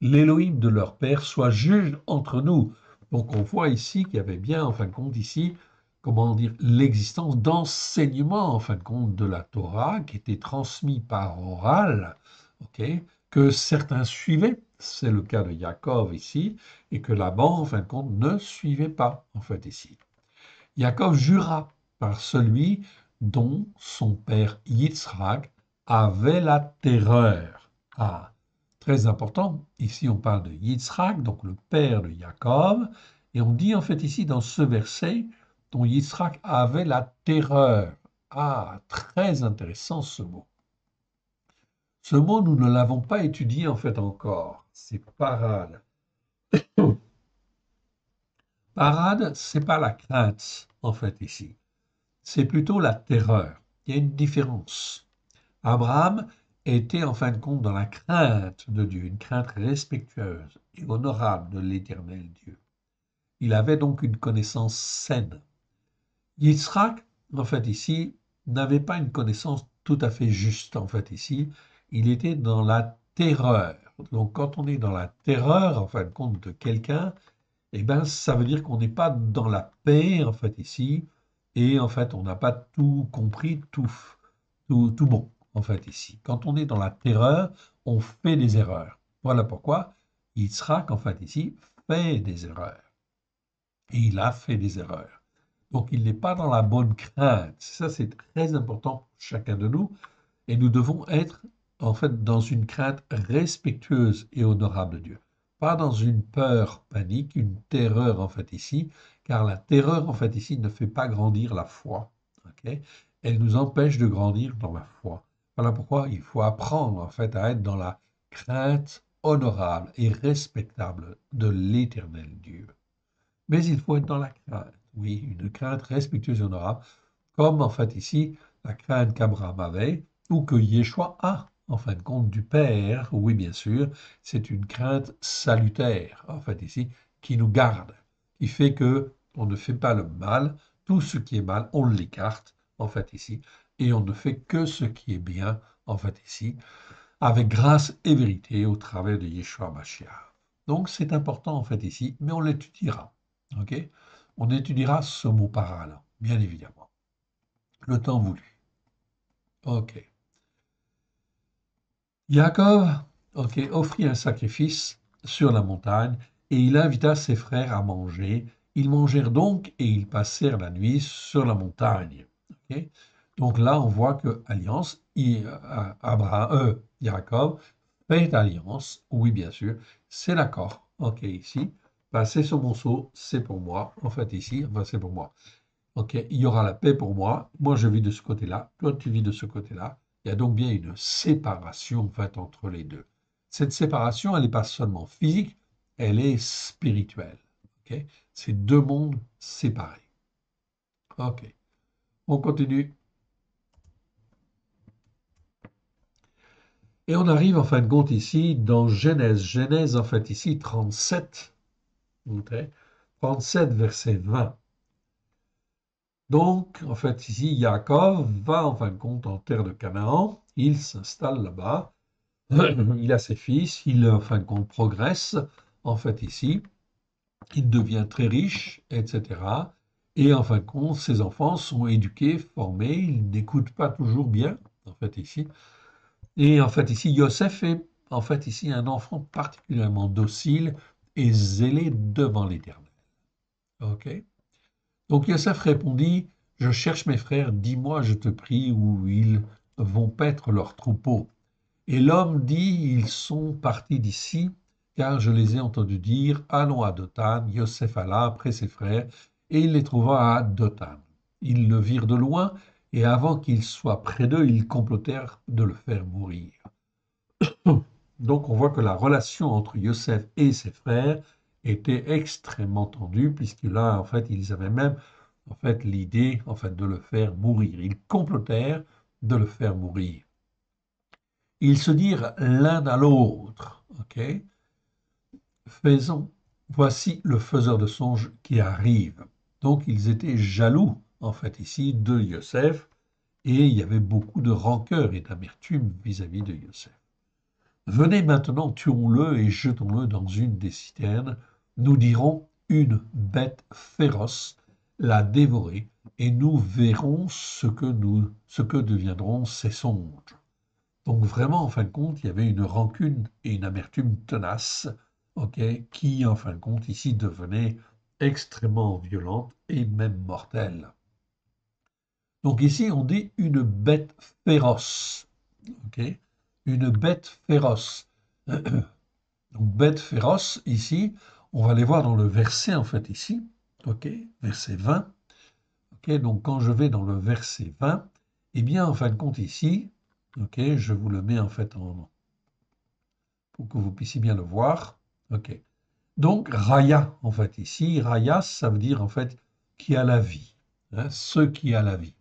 L'Élohim de leur père soit juge entre nous. Donc on voit ici qu'il y avait bien, en fin de compte, ici, comment dire, l'existence d'enseignement, en fin de compte, de la Torah, qui était transmis par oral, que certains suivaient, c'est le cas de Jacob ici, et que Laban, en fin de compte, ne suivait pas, en fait, ici. Yaakov jura par celui dont son père Yitzhak avait la terreur. Ah, très important. Ici, on parle de Yitzhak, donc le père de Jacob. Et on dit en fait ici dans ce verset dont Yitzhak avait la terreur. Ah, très intéressant ce mot. Ce mot, nous ne l'avons pas étudié en fait encore. C'est parade. parade, c'est pas la crainte en fait ici. C'est plutôt la terreur. Il y a une différence. Abraham, était en fin de compte dans la crainte de Dieu, une crainte respectueuse et honorable de l'éternel Dieu. Il avait donc une connaissance saine. Yitzhak, en fait ici, n'avait pas une connaissance tout à fait juste, en fait ici. Il était dans la terreur. Donc quand on est dans la terreur, en fin de compte, de quelqu'un, eh bien, ça veut dire qu'on n'est pas dans la paix, en fait, ici, et en fait, on n'a pas tout compris, tout, tout, tout bon en fait, ici. Quand on est dans la terreur, on fait des erreurs. Voilà pourquoi il sera en fait, ici, fait des erreurs. Et il a fait des erreurs. Donc, il n'est pas dans la bonne crainte. Ça, c'est très important pour chacun de nous. Et nous devons être, en fait, dans une crainte respectueuse et honorable de Dieu. Pas dans une peur panique, une terreur, en fait, ici, car la terreur, en fait, ici, ne fait pas grandir la foi. Elle nous empêche de grandir dans la foi. Voilà pourquoi il faut apprendre en fait à être dans la crainte honorable et respectable de l'éternel Dieu. Mais il faut être dans la crainte, oui, une crainte respectueuse et honorable, comme en fait ici la crainte qu'Abraham avait ou que Yeshua a en fin de compte, du Père, oui bien sûr, c'est une crainte salutaire, en fait ici, qui nous garde, qui fait que on ne fait pas le mal, tout ce qui est mal, on l'écarte, en fait ici, et on ne fait que ce qui est bien, en fait ici, avec grâce et vérité au travers de Yeshua Mashiach. Donc c'est important en fait ici, mais on l'étudiera. ok on étudiera ce mot par là, bien évidemment. Le temps voulu. Ok. Jacob ok, offrit un sacrifice sur la montagne et il invita ses frères à manger. Ils mangèrent donc et ils passèrent la nuit sur la montagne. OK donc là, on voit que Alliance, euh, Abraham, E, Jacob fait alliance. Oui, bien sûr, c'est l'accord. OK, ici, Passer bah, c'est ce morceau, c'est pour moi. En fait, ici, enfin, c'est pour moi. OK, il y aura la paix pour moi. Moi, je vis de ce côté-là. Toi, tu vis de ce côté-là. Il y a donc bien une séparation, en fait, entre les deux. Cette séparation, elle n'est pas seulement physique, elle est spirituelle. OK C'est deux mondes séparés. OK. On continue. Et on arrive en fin de compte ici dans Genèse. Genèse, en fait, ici, 37. 37, verset 20. Donc, en fait, ici, Jacob va en fin de compte en terre de Canaan. Il s'installe là-bas. il a ses fils. Il, en fin de compte, progresse, en fait, ici. Il devient très riche, etc. Et en fin de compte, ses enfants sont éduqués, formés. Ils n'écoutent pas toujours bien, en fait, ici. Et en fait, ici, Yosef est en fait ici un enfant particulièrement docile et zélé devant l'Éternel. Ok Donc Yosef répondit Je cherche mes frères, dis-moi, je te prie, où ils vont paître leurs troupeaux. Et l'homme dit Ils sont partis d'ici, car je les ai entendus dire Allons à Dotan. Yosef alla après ses frères, et il les trouva à Dotan. Ils le virent de loin, et avant qu'il soit près d'eux, ils complotèrent de le faire mourir. Donc on voit que la relation entre Yosef et ses frères était extrêmement tendue, puisque là, en fait, ils avaient même en fait, l'idée en fait, de le faire mourir. Ils complotèrent de le faire mourir. Ils se dirent l'un à l'autre, ok Faisons, voici le faiseur de songes qui arrive. Donc ils étaient jaloux en fait ici de Yosef, et il y avait beaucoup de rancœur et d'amertume vis-à-vis de Yosef. Venez maintenant, tuons-le et jetons-le dans une des citernes. Nous dirons une bête féroce l'a dévoré, et nous verrons ce que, nous, ce que deviendront ces songes. Donc vraiment, en fin de compte, il y avait une rancune et une amertume tenace, qui, en fin de compte, ici devenait extrêmement violente et même mortelle. Donc ici, on dit une bête féroce. une bête féroce. Donc bête féroce, ici, on va les voir dans le verset, en fait, ici. OK Verset 20. Donc quand je vais dans le verset 20, eh bien, en fin de compte, ici, OK Je vous le mets, en fait, en... pour que vous puissiez bien le voir. OK donc, Raya, en fait, ici, Raya, ça veut dire, en fait, qui a la vie, hein, ce qui a la vie.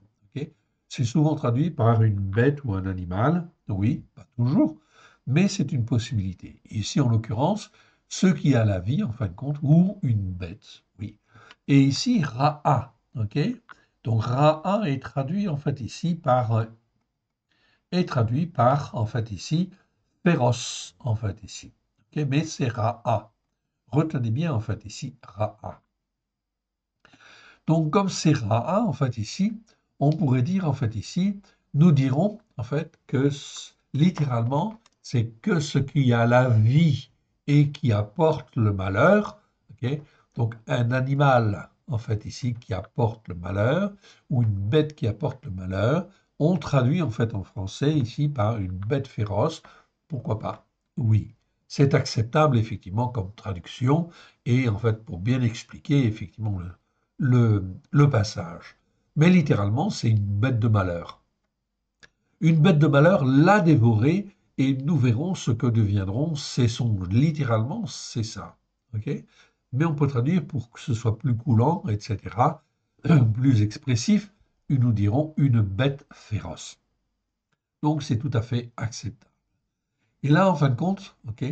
C'est souvent traduit par une bête ou un animal, oui, pas toujours, mais c'est une possibilité. Ici, en l'occurrence, ce qui a la vie, en fin de compte, ou une bête, oui. Et ici, ra'a, ok Donc ra'a est traduit, en fait, ici par... Euh, est traduit par, en fait, ici, peros. en fait, ici. mais c'est ra'a. Retenez bien, en fait, ici, ra'a. Donc, comme c'est ra'a, en fait, ici, on pourrait dire en fait ici, nous dirons en fait que littéralement, c'est que ce qui a la vie et qui apporte le malheur, donc un animal en fait ici qui apporte le malheur, ou une bête qui apporte le malheur, on traduit en fait en français ici par une bête féroce, pourquoi pas Oui, c'est acceptable effectivement comme traduction, et en fait pour bien expliquer effectivement le passage mais littéralement, c'est une bête de malheur. Une bête de malheur l'a dévoré et nous verrons ce que deviendront ses songes. Littéralement, c'est ça. mais on peut traduire pour que ce soit plus coulant, etc., plus expressif, nous dirons une bête féroce. Donc c'est tout à fait acceptable. Et là, en fin de compte, ok,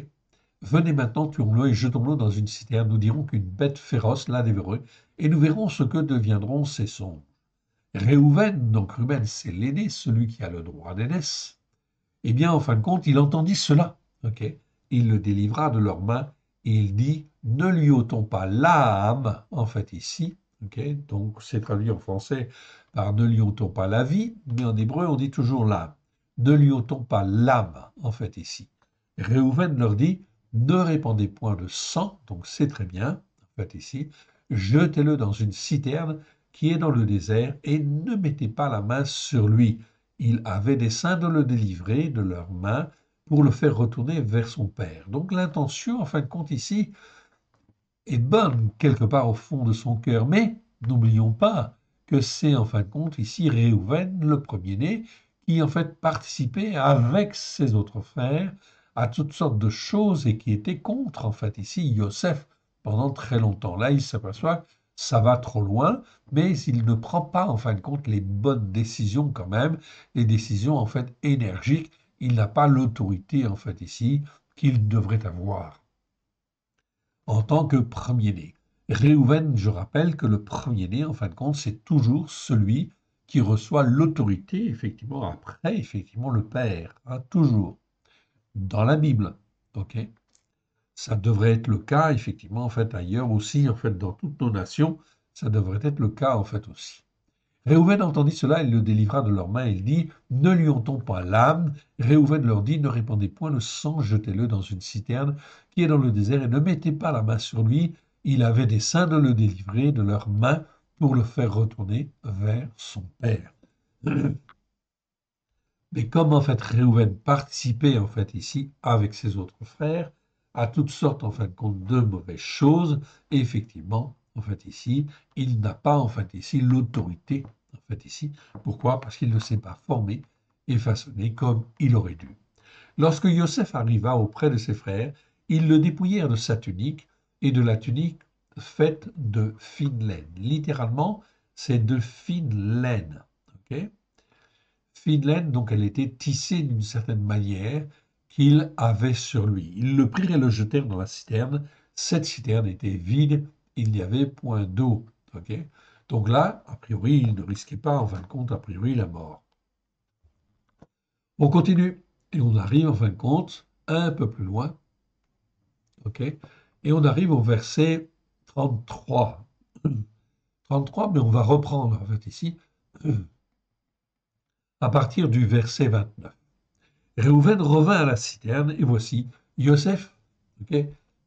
venez maintenant, tuons-le et jetons-le dans une citerne. Nous dirons qu'une bête féroce l'a dévoré, et nous verrons ce que deviendront ses songes. Réhouven, donc Ruben, c'est l'aîné, celui qui a le droit d'aînesse, eh bien, en fin de compte, il entendit cela. Okay il le délivra de leurs mains et il dit Ne lui ôtons pas l'âme, en fait, ici. Okay donc, c'est traduit en français par Ne lui ôtons pas la vie, mais en hébreu, on dit toujours l'âme. Ne lui ôtons pas l'âme, en fait, ici. Réhouven leur dit Ne répandez point de sang, donc c'est très bien, en fait, ici. Jetez-le dans une citerne qui est dans le désert, et ne mettez pas la main sur lui. Il avait dessein de le délivrer de leurs mains pour le faire retourner vers son Père. Donc l'intention, en fin de compte, ici, est bonne quelque part au fond de son cœur, mais n'oublions pas que c'est, en fin de compte, ici Réhouven, le premier-né, qui, en fait, participait avec ses autres frères à toutes sortes de choses et qui était contre, en fait, ici, Yosef pendant très longtemps. Là, il s'aperçoit ça va trop loin, mais il ne prend pas en fin de compte les bonnes décisions quand même, les décisions en fait énergiques. Il n'a pas l'autorité en fait ici qu'il devrait avoir en tant que premier-né. Réhouven, je rappelle que le premier-né, en fin de compte, c'est toujours celui qui reçoit l'autorité, effectivement, après, effectivement, le père, hein, toujours, dans la Bible. ok ça devrait être le cas, effectivement, en fait, ailleurs aussi, en fait, dans toutes nos nations, ça devrait être le cas, en fait, aussi. Réhouven entendit cela il le délivra de leurs mains. Il dit Ne lui ont-on pas l'âme Réhouven leur dit Ne répandez point le sang, jetez-le dans une citerne qui est dans le désert et ne mettez pas la main sur lui. Il avait dessein de le délivrer de leurs mains pour le faire retourner vers son père. Mais comme en fait Réhouven participait en fait ici avec ses autres frères, à toutes sortes, en fin de compte, de mauvaises choses. effectivement, en fait, ici, il n'a pas, en fait, ici, l'autorité, en fait, ici. Pourquoi Parce qu'il ne s'est pas formé et façonné comme il aurait dû. Lorsque Yosef arriva auprès de ses frères, ils le dépouillèrent de sa tunique et de la tunique faite de fine laine. Littéralement, c'est de fine laine. fine laine, donc elle était tissée d'une certaine manière, qu'il avait sur lui. Ils le prirent et le jetèrent dans la citerne. Cette citerne était vide, il n'y avait point d'eau. Donc là, a priori, il ne risquait pas, en fin de compte, a priori, la mort. On continue et on arrive, en fin de compte, un peu plus loin. et on arrive au verset 33. 33, mais on va reprendre en fait ici à partir du verset 29. Réhouven revint à la citerne et voici, Yosef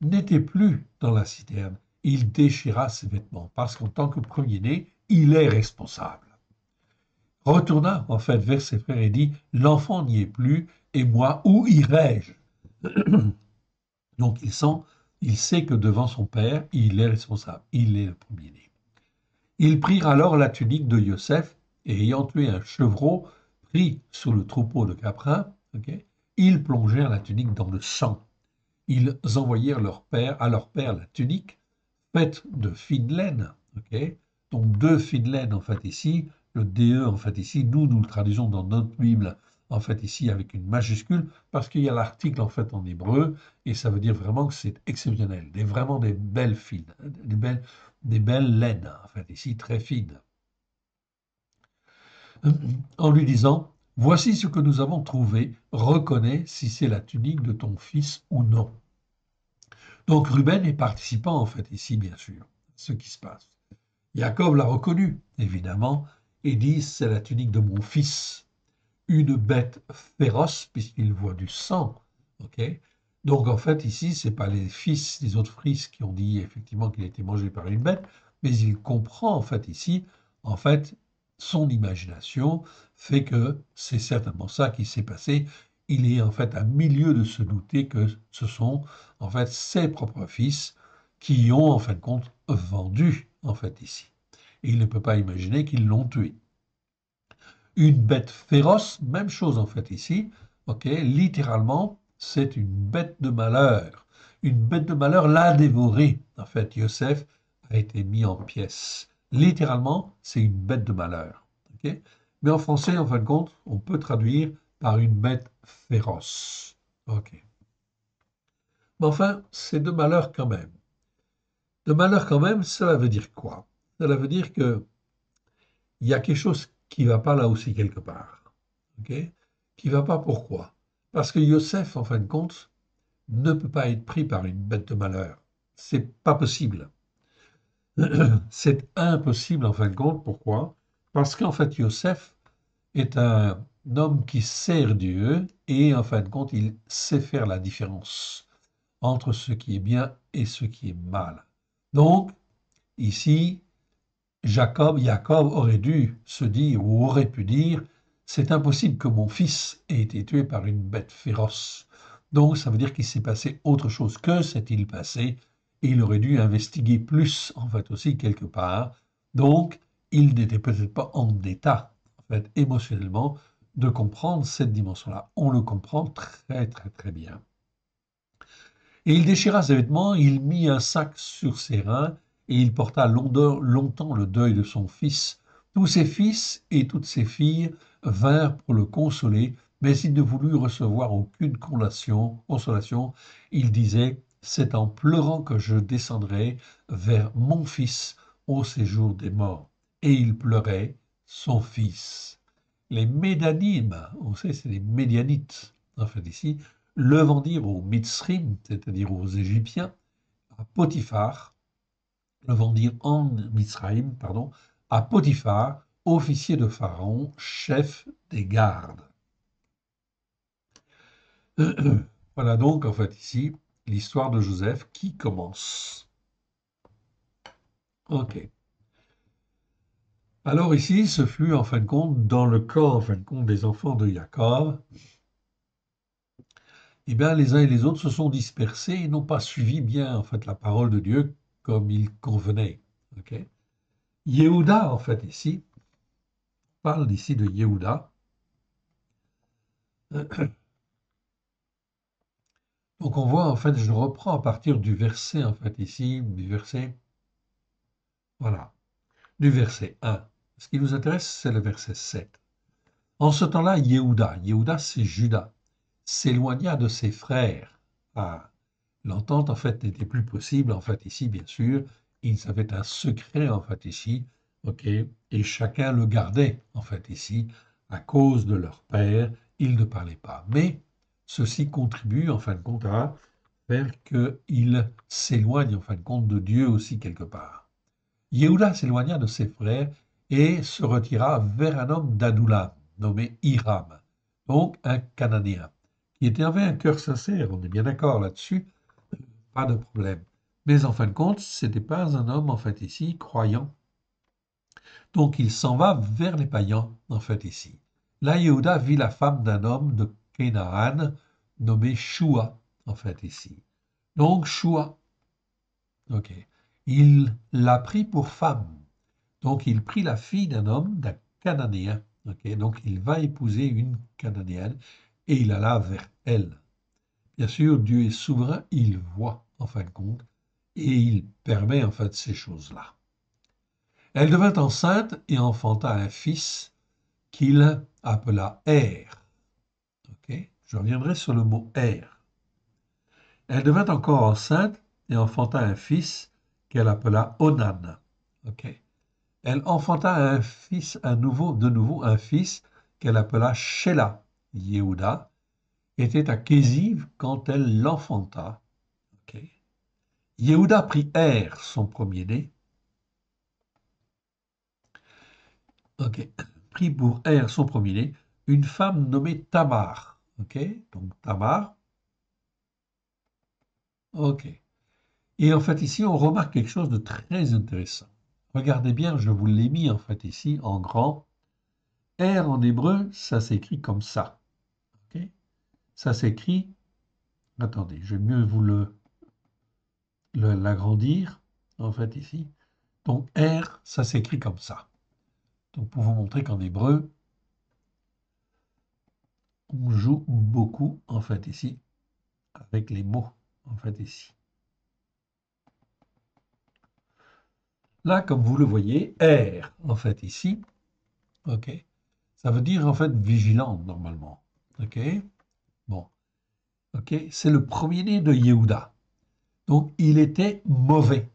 n'était plus dans la citerne. Il déchira ses vêtements parce qu'en tant que premier-né, il est responsable. Retourna en fait vers ses frères et dit L'enfant n'y est plus, et moi, où irai-je Donc il sent, il sait que devant son père, il est responsable, il est le premier-né. Ils prirent alors la tunique de Yosef et ayant tué un chevreau, pris sur le troupeau de Caprin, ils plongèrent la tunique dans le sang. Ils envoyèrent leur père, à leur père la tunique faite de fine laine. Donc de laine en fait ici, le DE en fait ici, nous nous le traduisons dans notre Bible en fait ici avec une majuscule parce qu'il y a l'article en fait en hébreu et ça veut dire vraiment que c'est exceptionnel, des, vraiment des belles fines, des belles, des belles laines en fait ici très fines. En lui disant, Voici ce que nous avons trouvé, reconnais si c'est la tunique de ton fils ou non. Donc Ruben est participant en fait ici, bien sûr, ce qui se passe. Jacob l'a reconnu, évidemment, et dit, c'est la tunique de mon fils. Une bête féroce, puisqu'il voit du sang. Donc en fait, ici, ce n'est pas les fils, des autres fils qui ont dit effectivement qu'il a été mangé par une bête, mais il comprend en fait ici, en fait, son imagination fait que c'est certainement ça qui s'est passé. Il est en fait à milieu de se douter que ce sont en fait ses propres fils qui ont en fin de compte vendu en fait ici. Et il ne peut pas imaginer qu'ils l'ont tué. Une bête féroce, même chose en fait ici. Ok, littéralement, c'est une bête de malheur. Une bête de malheur l'a dévoré. En fait, Yosef a été mis en pièces littéralement, c'est une bête de malheur. Mais en français, en fin de compte, on peut traduire par une bête féroce. Mais enfin, c'est de malheur quand même. De malheur quand même, cela veut dire quoi Cela veut dire que il y a quelque chose qui ne va pas là aussi quelque part. qui ne va pas pourquoi Parce que Yosef, en fin de compte, ne peut pas être pris par une bête de malheur. C'est pas possible. c'est impossible en fin de compte. Pourquoi Parce qu'en fait, Yosef est un homme qui sert Dieu et en fin de compte, il sait faire la différence entre ce qui est bien et ce qui est mal. Donc, ici, Jacob, Jacob aurait dû se dire ou aurait pu dire, c'est impossible que mon fils ait été tué par une bête féroce. Donc, ça veut dire qu'il s'est passé autre chose. Que s'est-il passé il aurait dû investiguer plus, en fait, aussi, quelque part. Donc, il n'était peut-être pas en état, en fait, émotionnellement, de comprendre cette dimension-là. On le comprend très, très, très bien. Et il déchira ses vêtements, il mit un sac sur ses reins, et il porta longtemps le deuil de son fils. Tous ses fils et toutes ses filles vinrent pour le consoler, mais il ne voulut recevoir aucune consolation. Il disait c'est en pleurant que je descendrai vers mon fils au séjour des morts. Et il pleurait son fils. Les Médanimes, on sait, c'est les Médianites, en fait, ici, le dire aux Mitzrim, c'est-à-dire aux Égyptiens, à Potiphar, le vendirent en Mitzraïm, pardon, à Potiphar, officier de Pharaon, chef des gardes. voilà donc, en fait, ici, l'histoire de Joseph qui commence. Ok. Alors ici, ce fut en fin de compte dans le corps fin de compte des enfants de Jacob. Eh bien, les uns et les autres se sont dispersés et n'ont pas suivi bien en fait la parole de Dieu comme il convenait. Ok. Yehuda en fait ici parle ici de Yehuda. Donc on voit, en fait, je reprends à partir du verset, en fait, ici, du verset, voilà, du verset 1. Ce qui nous intéresse, c'est le verset 7. En ce temps-là, Yehuda, Yehuda c'est Judas, s'éloigna de ses frères. Ah, L'entente, en fait, n'était plus possible, en fait, ici, bien sûr. Ils avaient un secret, en fait, ici, ok, et chacun le gardait, en fait, ici, à cause de leur père, ils ne parlaient pas. Mais Ceci contribue en fin de compte à faire qu'il s'éloigne en fin de compte de Dieu aussi quelque part. Yehuda s'éloigna de ses frères et se retira vers un homme d'Adoula, nommé Hiram, donc un Cananéen, qui était, avait un cœur sincère, on est bien d'accord là-dessus, pas de problème. Mais en fin de compte, ce n'était pas un homme, en fait, ici, croyant. Donc il s'en va vers les païens, en fait, ici. Là, Yehuda vit la femme d'un homme de Kénaan, nommé Shua, en fait, ici. Donc, Shua. OK. Il l'a pris pour femme. Donc, il prit la fille d'un homme, d'un Cananéen. Donc, il va épouser une Cananéenne et il alla vers elle. Bien sûr, Dieu est souverain, il voit, en fin de compte, et il permet, en fait, ces choses-là. Elle devint enceinte et enfanta un fils qu'il appela Er. Je reviendrai sur le mot air. Elle devint encore enceinte et enfanta un fils qu'elle appela Onan. Elle enfanta un fils, à nouveau, de nouveau un fils qu'elle appela Shela. Yehuda était à Kéziv quand elle l'enfanta. Yehouda Yehuda prit air son premier-né, prit pour Er, son premier-né, une femme nommée Tamar. OK Donc Tamar. OK. Et en fait, ici, on remarque quelque chose de très intéressant. Regardez bien, je vous l'ai mis en fait ici en grand. R en hébreu, ça s'écrit comme ça. OK ça s'écrit. Attendez, je vais mieux vous le l'agrandir en fait ici. Donc R, ça s'écrit comme ça. Donc pour vous montrer qu'en hébreu, on joue beaucoup en fait ici avec les mots en fait ici. Là, comme vous le voyez, R en fait ici, ok, ça veut dire en fait vigilant », normalement, ok. Bon, ok, c'est le premier-né de Yehuda, donc il était mauvais.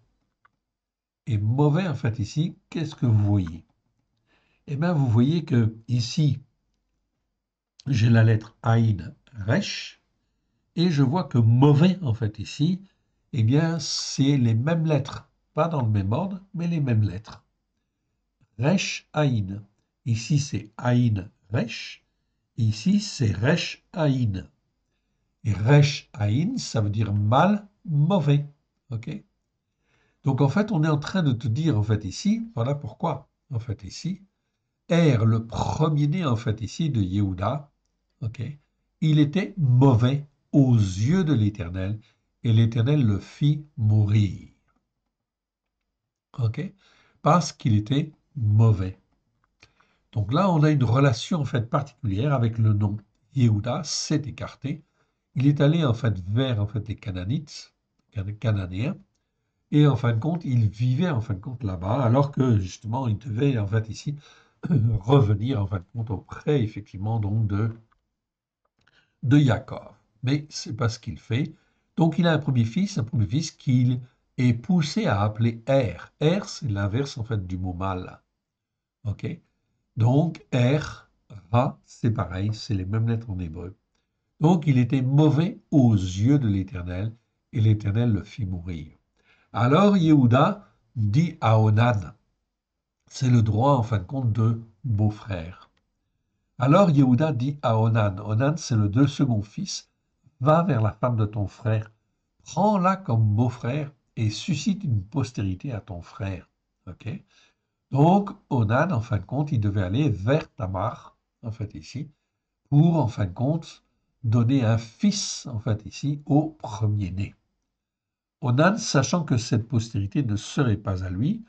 Et mauvais en fait ici, qu'est-ce que vous voyez Eh bien, vous voyez que ici, j'ai la lettre Aïn Resh, et je vois que mauvais, en fait, ici, eh bien, c'est les mêmes lettres, pas dans le même ordre, mais les mêmes lettres. Resh Aïn. Ici, c'est Aïn Resh, ici, c'est Resh Aïn. Et Resh Aïn, ça veut dire mal, mauvais. OK Donc, en fait, on est en train de te dire, en fait, ici, voilà pourquoi, en fait, ici, R, le premier-né, en fait, ici, de Yehuda, il était mauvais aux yeux de l'Éternel, et l'Éternel le fit mourir. Parce qu'il était mauvais. Donc là, on a une relation en fait particulière avec le nom. Yehuda s'est écarté. Il est allé en fait vers en fait les Cananites, Cananéens, et en fin de compte, il vivait en fin de compte là-bas, alors que justement, il devait en fait ici revenir en fin de compte auprès effectivement donc de de Jacob, Mais c'est pas ce qu'il fait. Donc il a un premier fils, un premier fils qu'il est poussé à appeler Er. Er, c'est l'inverse en fait du mot mal. Ok Donc Er, Ra, c'est pareil, c'est les mêmes lettres en hébreu. Donc il était mauvais aux yeux de l'Éternel, et l'Éternel le fit mourir. Alors Yehuda dit à Onan, c'est le droit en fin de compte de beau-frère. Alors Yehuda dit à Onan, Onan c'est le deux second fils, va vers la femme de ton frère, prends-la comme beau-frère et suscite une postérité à ton frère. Donc Onan, en fin de compte, il devait aller vers Tamar, en fait ici, pour, en fin de compte, donner un fils, en fait ici, au premier-né. Onan, sachant que cette postérité ne serait pas à lui,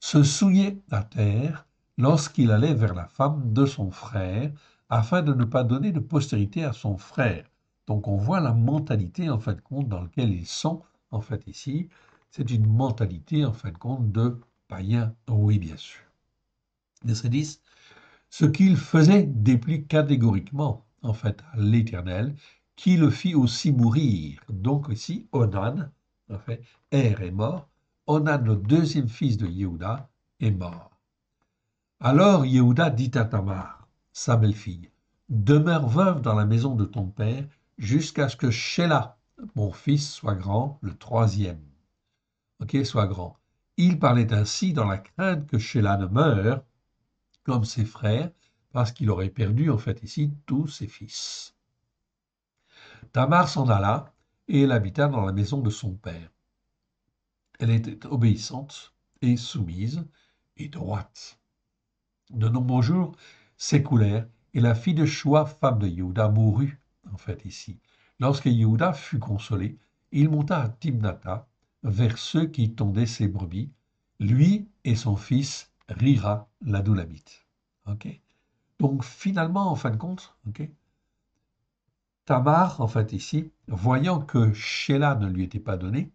se souillait à terre lorsqu'il allait vers la femme de son frère, afin de ne pas donner de postérité à son frère. Donc on voit la mentalité, en fin de compte, dans laquelle ils sont, en fait, ici. C'est une mentalité, en fin de compte, de païen, oui, bien sûr. Ce qu'il faisait déplut catégoriquement, en fait, à l'Éternel, qui le fit aussi mourir. Donc ici, Onan, en fait, Er est mort. Onan, le deuxième fils de Yehuda, est mort. Alors Yehuda dit à Tamar, sa belle-fille, demeure veuve dans la maison de ton père jusqu'à ce que Shéla, mon fils, soit grand, le troisième. Ok, soit grand. Il parlait ainsi dans la crainte que Shéla ne meure, comme ses frères, parce qu'il aurait perdu en fait ici tous ses fils. Tamar s'en alla et elle habita dans la maison de son père. Elle était obéissante et soumise et droite. De nombreux jours s'écoulèrent et la fille de Shoah, femme de Yehuda, mourut en fait ici. Lorsque Yehuda fut consolé, il monta à Timnata vers ceux qui tondaient ses brebis, lui et son fils Rira, l'adolabite Ok. Donc finalement, en fin de compte, Tamar, en fait ici, voyant que Sheila ne lui était pas donnée,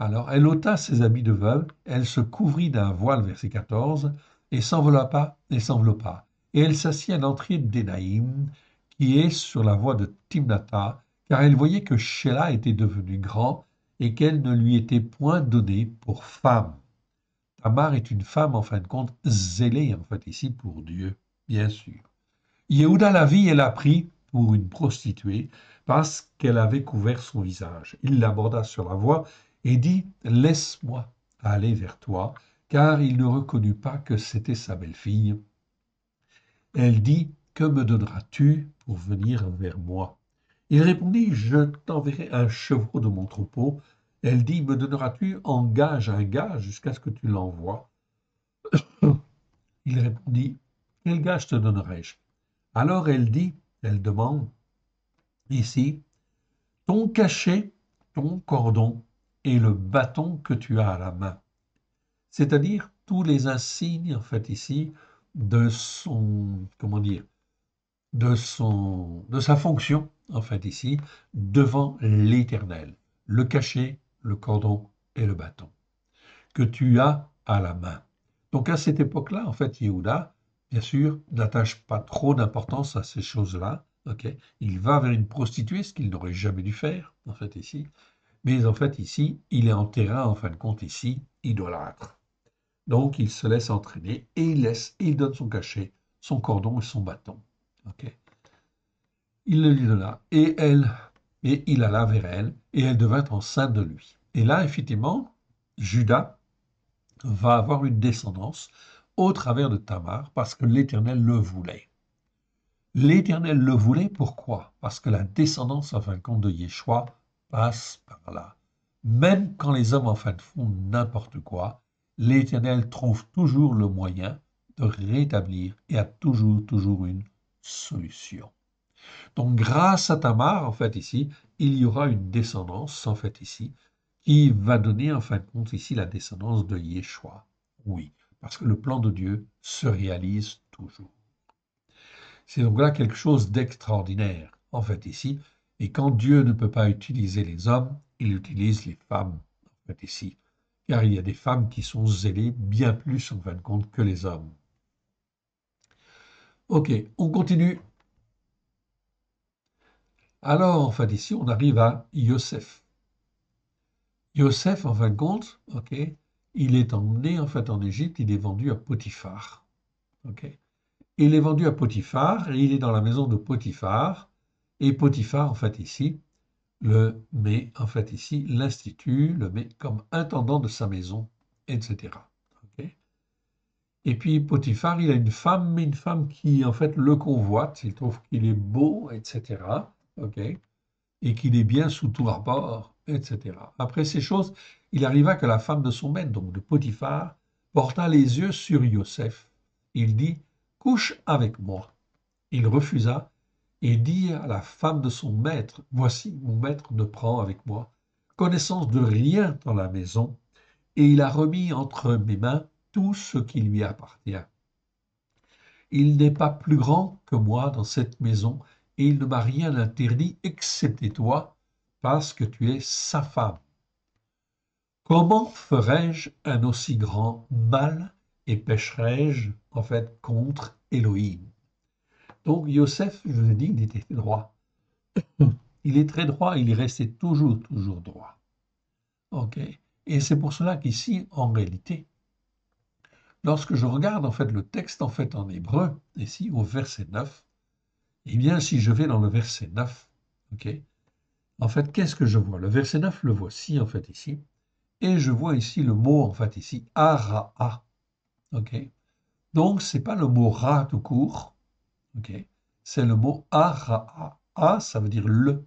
alors elle ôta ses habits de veuve, elle se couvrit d'un voile, verset 14, et s'enveloppa et s'enveloppa. Et elle s'assit à l'entrée d'Enaïm, qui est sur la voie de Timnata, car elle voyait que Shéla était devenue grand et qu'elle ne lui était point donnée pour femme. Tamar est une femme, en fin de compte, zélée, en fait, ici, pour Dieu, bien sûr. Yehuda la vit et la prit pour une prostituée, parce qu'elle avait couvert son visage. Il l'aborda sur la voie et dit Laisse-moi aller vers toi, car il ne reconnut pas que c'était sa belle-fille. Elle dit Que me donneras-tu pour venir vers moi Il répondit Je t'enverrai un chevreau de mon troupeau. Elle dit Me donneras-tu en gage un gage jusqu'à ce que tu l'envoies Il répondit Quel gage te donnerai-je Alors elle dit Elle demande Ici, ton cachet, ton cordon et le bâton que tu as à la main. C'est-à-dire tous les insignes, en fait, ici, de son, comment dire, de son, de sa fonction, en fait, ici, devant l'éternel. Le cachet, le cordon et le bâton que tu as à la main. Donc à cette époque-là, en fait, Yehuda, bien sûr, n'attache pas trop d'importance à ces choses-là. Ok, il va vers une prostituée, ce qu'il n'aurait jamais dû faire, en fait, ici. Mais en fait, ici, il est en terrain, en fin de compte, ici, idolâtre. Donc il se laisse entraîner et il laisse, il donne son cachet, son cordon et son bâton. il le lui donna et elle, et il alla vers elle et elle devint enceinte de lui. Et là, effectivement, Judas va avoir une descendance au travers de Tamar parce que l'Éternel le voulait. L'Éternel le voulait, pourquoi Parce que la descendance, en fin de compte, de Yeshua passe par là. Même quand les hommes, en fin de font n'importe quoi, l'Éternel trouve toujours le moyen de rétablir et a toujours, toujours une solution. Donc grâce à Tamar, en fait, ici, il y aura une descendance, en fait, ici, qui va donner, en fin de compte, ici, la descendance de Yeshua. Oui, parce que le plan de Dieu se réalise toujours. C'est donc là quelque chose d'extraordinaire, en fait, ici. Et quand Dieu ne peut pas utiliser les hommes, il utilise les femmes, en fait, ici car il y a des femmes qui sont zélées bien plus en fin de compte que les hommes. Ok, on continue. Alors, en fait, ici, on arrive à Yosef. Yosef, en fin de compte, ok, il est emmené en fait en Égypte, il est vendu à Potiphar. ok. Il est vendu à Potiphar, et il est dans la maison de Potiphar, et Potiphar, en fait, ici, le met en fait ici l'institut, le met comme intendant de sa maison, etc. et puis Potiphar, il a une femme, mais une femme qui en fait le convoite, il trouve qu'il est beau, etc. et qu'il est bien sous tout rapport, etc. Après ces choses, il arriva que la femme de son maître, donc de Potiphar, porta les yeux sur Yosef. Il dit Couche avec moi. Il refusa et dire à la femme de son maître, Voici, mon maître ne prend avec moi connaissance de rien dans la maison, et il a remis entre mes mains tout ce qui lui appartient. Il n'est pas plus grand que moi dans cette maison, et il ne m'a rien interdit excepté toi, parce que tu es sa femme. Comment ferais-je un aussi grand mal et pécherais-je en fait contre Elohim donc Yosef, je vous ai dit, il était droit. Il est très droit, il est resté toujours, toujours droit. OK Et c'est pour cela qu'ici, en réalité, lorsque je regarde en fait le texte en fait en hébreu, ici au verset 9, eh bien si je vais dans le verset 9, OK En fait, qu'est-ce que je vois Le verset 9, le voici en fait ici. Et je vois ici le mot en fait ici, araa. OK Donc, ce n'est pas le mot ra tout court, c'est le mot A, A, ça veut dire le.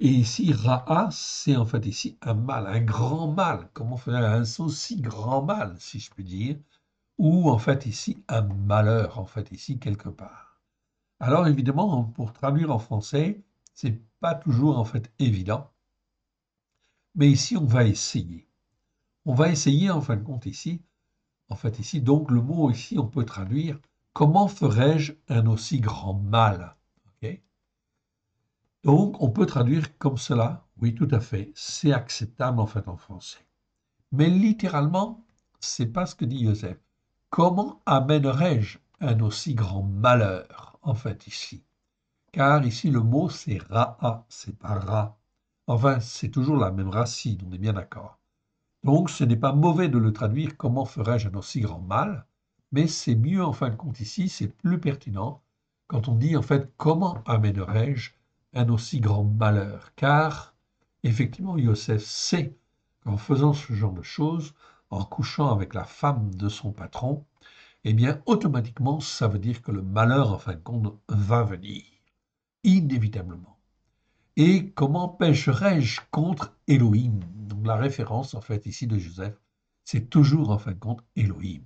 Et ici, Ra'a, c'est en fait ici un mal, un grand mal. Comment faire un saut si grand mal, si je puis dire Ou en fait ici un malheur, en fait ici quelque part. Alors évidemment, pour traduire en français, c'est pas toujours en fait évident. Mais ici, on va essayer. On va essayer en fin de compte ici. En fait ici, donc le mot ici, on peut traduire Comment ferais-je un aussi grand mal Donc, on peut traduire comme cela. Oui, tout à fait. C'est acceptable en fait en français. Mais littéralement, c'est pas ce que dit Joseph. Comment amènerais-je un aussi grand malheur en fait ici Car ici, le mot c'est ra'a, c'est pas ra. Enfin, c'est toujours la même racine, on est bien d'accord. Donc, ce n'est pas mauvais de le traduire comment ferais-je un aussi grand mal mais c'est mieux en fin de compte ici, c'est plus pertinent quand on dit en fait comment amènerais je un aussi grand malheur, car effectivement Yosef sait qu'en faisant ce genre de choses, en couchant avec la femme de son patron, eh bien automatiquement ça veut dire que le malheur en fin de compte va venir, inévitablement. Et comment pêcherai-je contre Elohim Donc la référence en fait ici de Joseph, c'est toujours en fin de compte Elohim.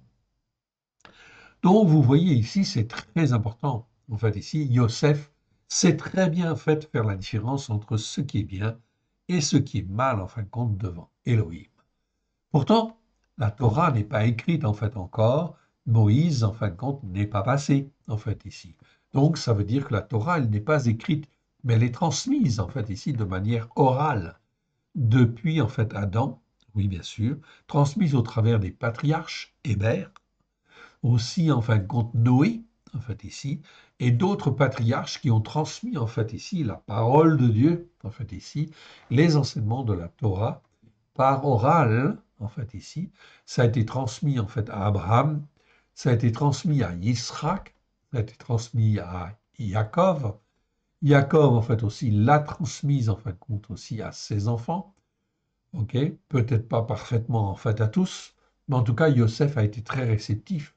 Donc vous voyez ici, c'est très important. En fait, ici, Yosef s'est très bien fait faire la différence entre ce qui est bien et ce qui est mal en fin de compte devant Elohim. Pourtant, la Torah n'est pas écrite en fait encore. Moïse en fin de compte n'est pas passé en fait ici. Donc ça veut dire que la Torah elle n'est pas écrite, mais elle est transmise en fait ici de manière orale depuis en fait Adam, oui bien sûr, transmise au travers des patriarches Hébert, aussi en fin de compte Noé, en fait ici, et d'autres patriarches qui ont transmis en fait ici la parole de Dieu, en fait ici, les enseignements de la Torah par oral, en fait ici, ça a été transmis en fait à Abraham, ça a été transmis à Yitzhak, ça a été transmis à Yaakov. Yaakov en fait aussi l'a transmise en fin de compte aussi à ses enfants. OK, peut-être pas parfaitement en fait à tous, mais en tout cas Yosef a été très réceptif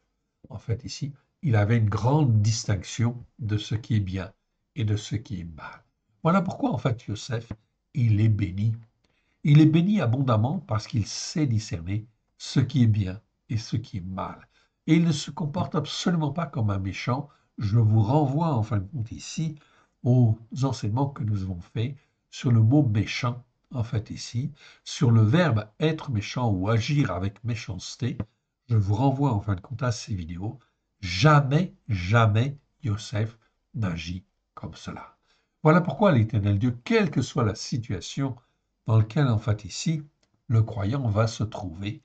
en fait ici, il avait une grande distinction de ce qui est bien et de ce qui est mal. Voilà pourquoi en fait Joseph, il est béni. Il est béni abondamment parce qu'il sait discerner ce qui est bien et ce qui est mal. Et il ne se comporte absolument pas comme un méchant. Je vous renvoie en fin de compte ici aux enseignements que nous avons faits sur le mot méchant, en fait ici, sur le verbe être méchant ou agir avec méchanceté, je vous renvoie en fin de compte à ces vidéos. Jamais, jamais Yosef n'agit comme cela. Voilà pourquoi l'Éternel Dieu, quelle que soit la situation dans laquelle, en fait, ici, le croyant va se trouver,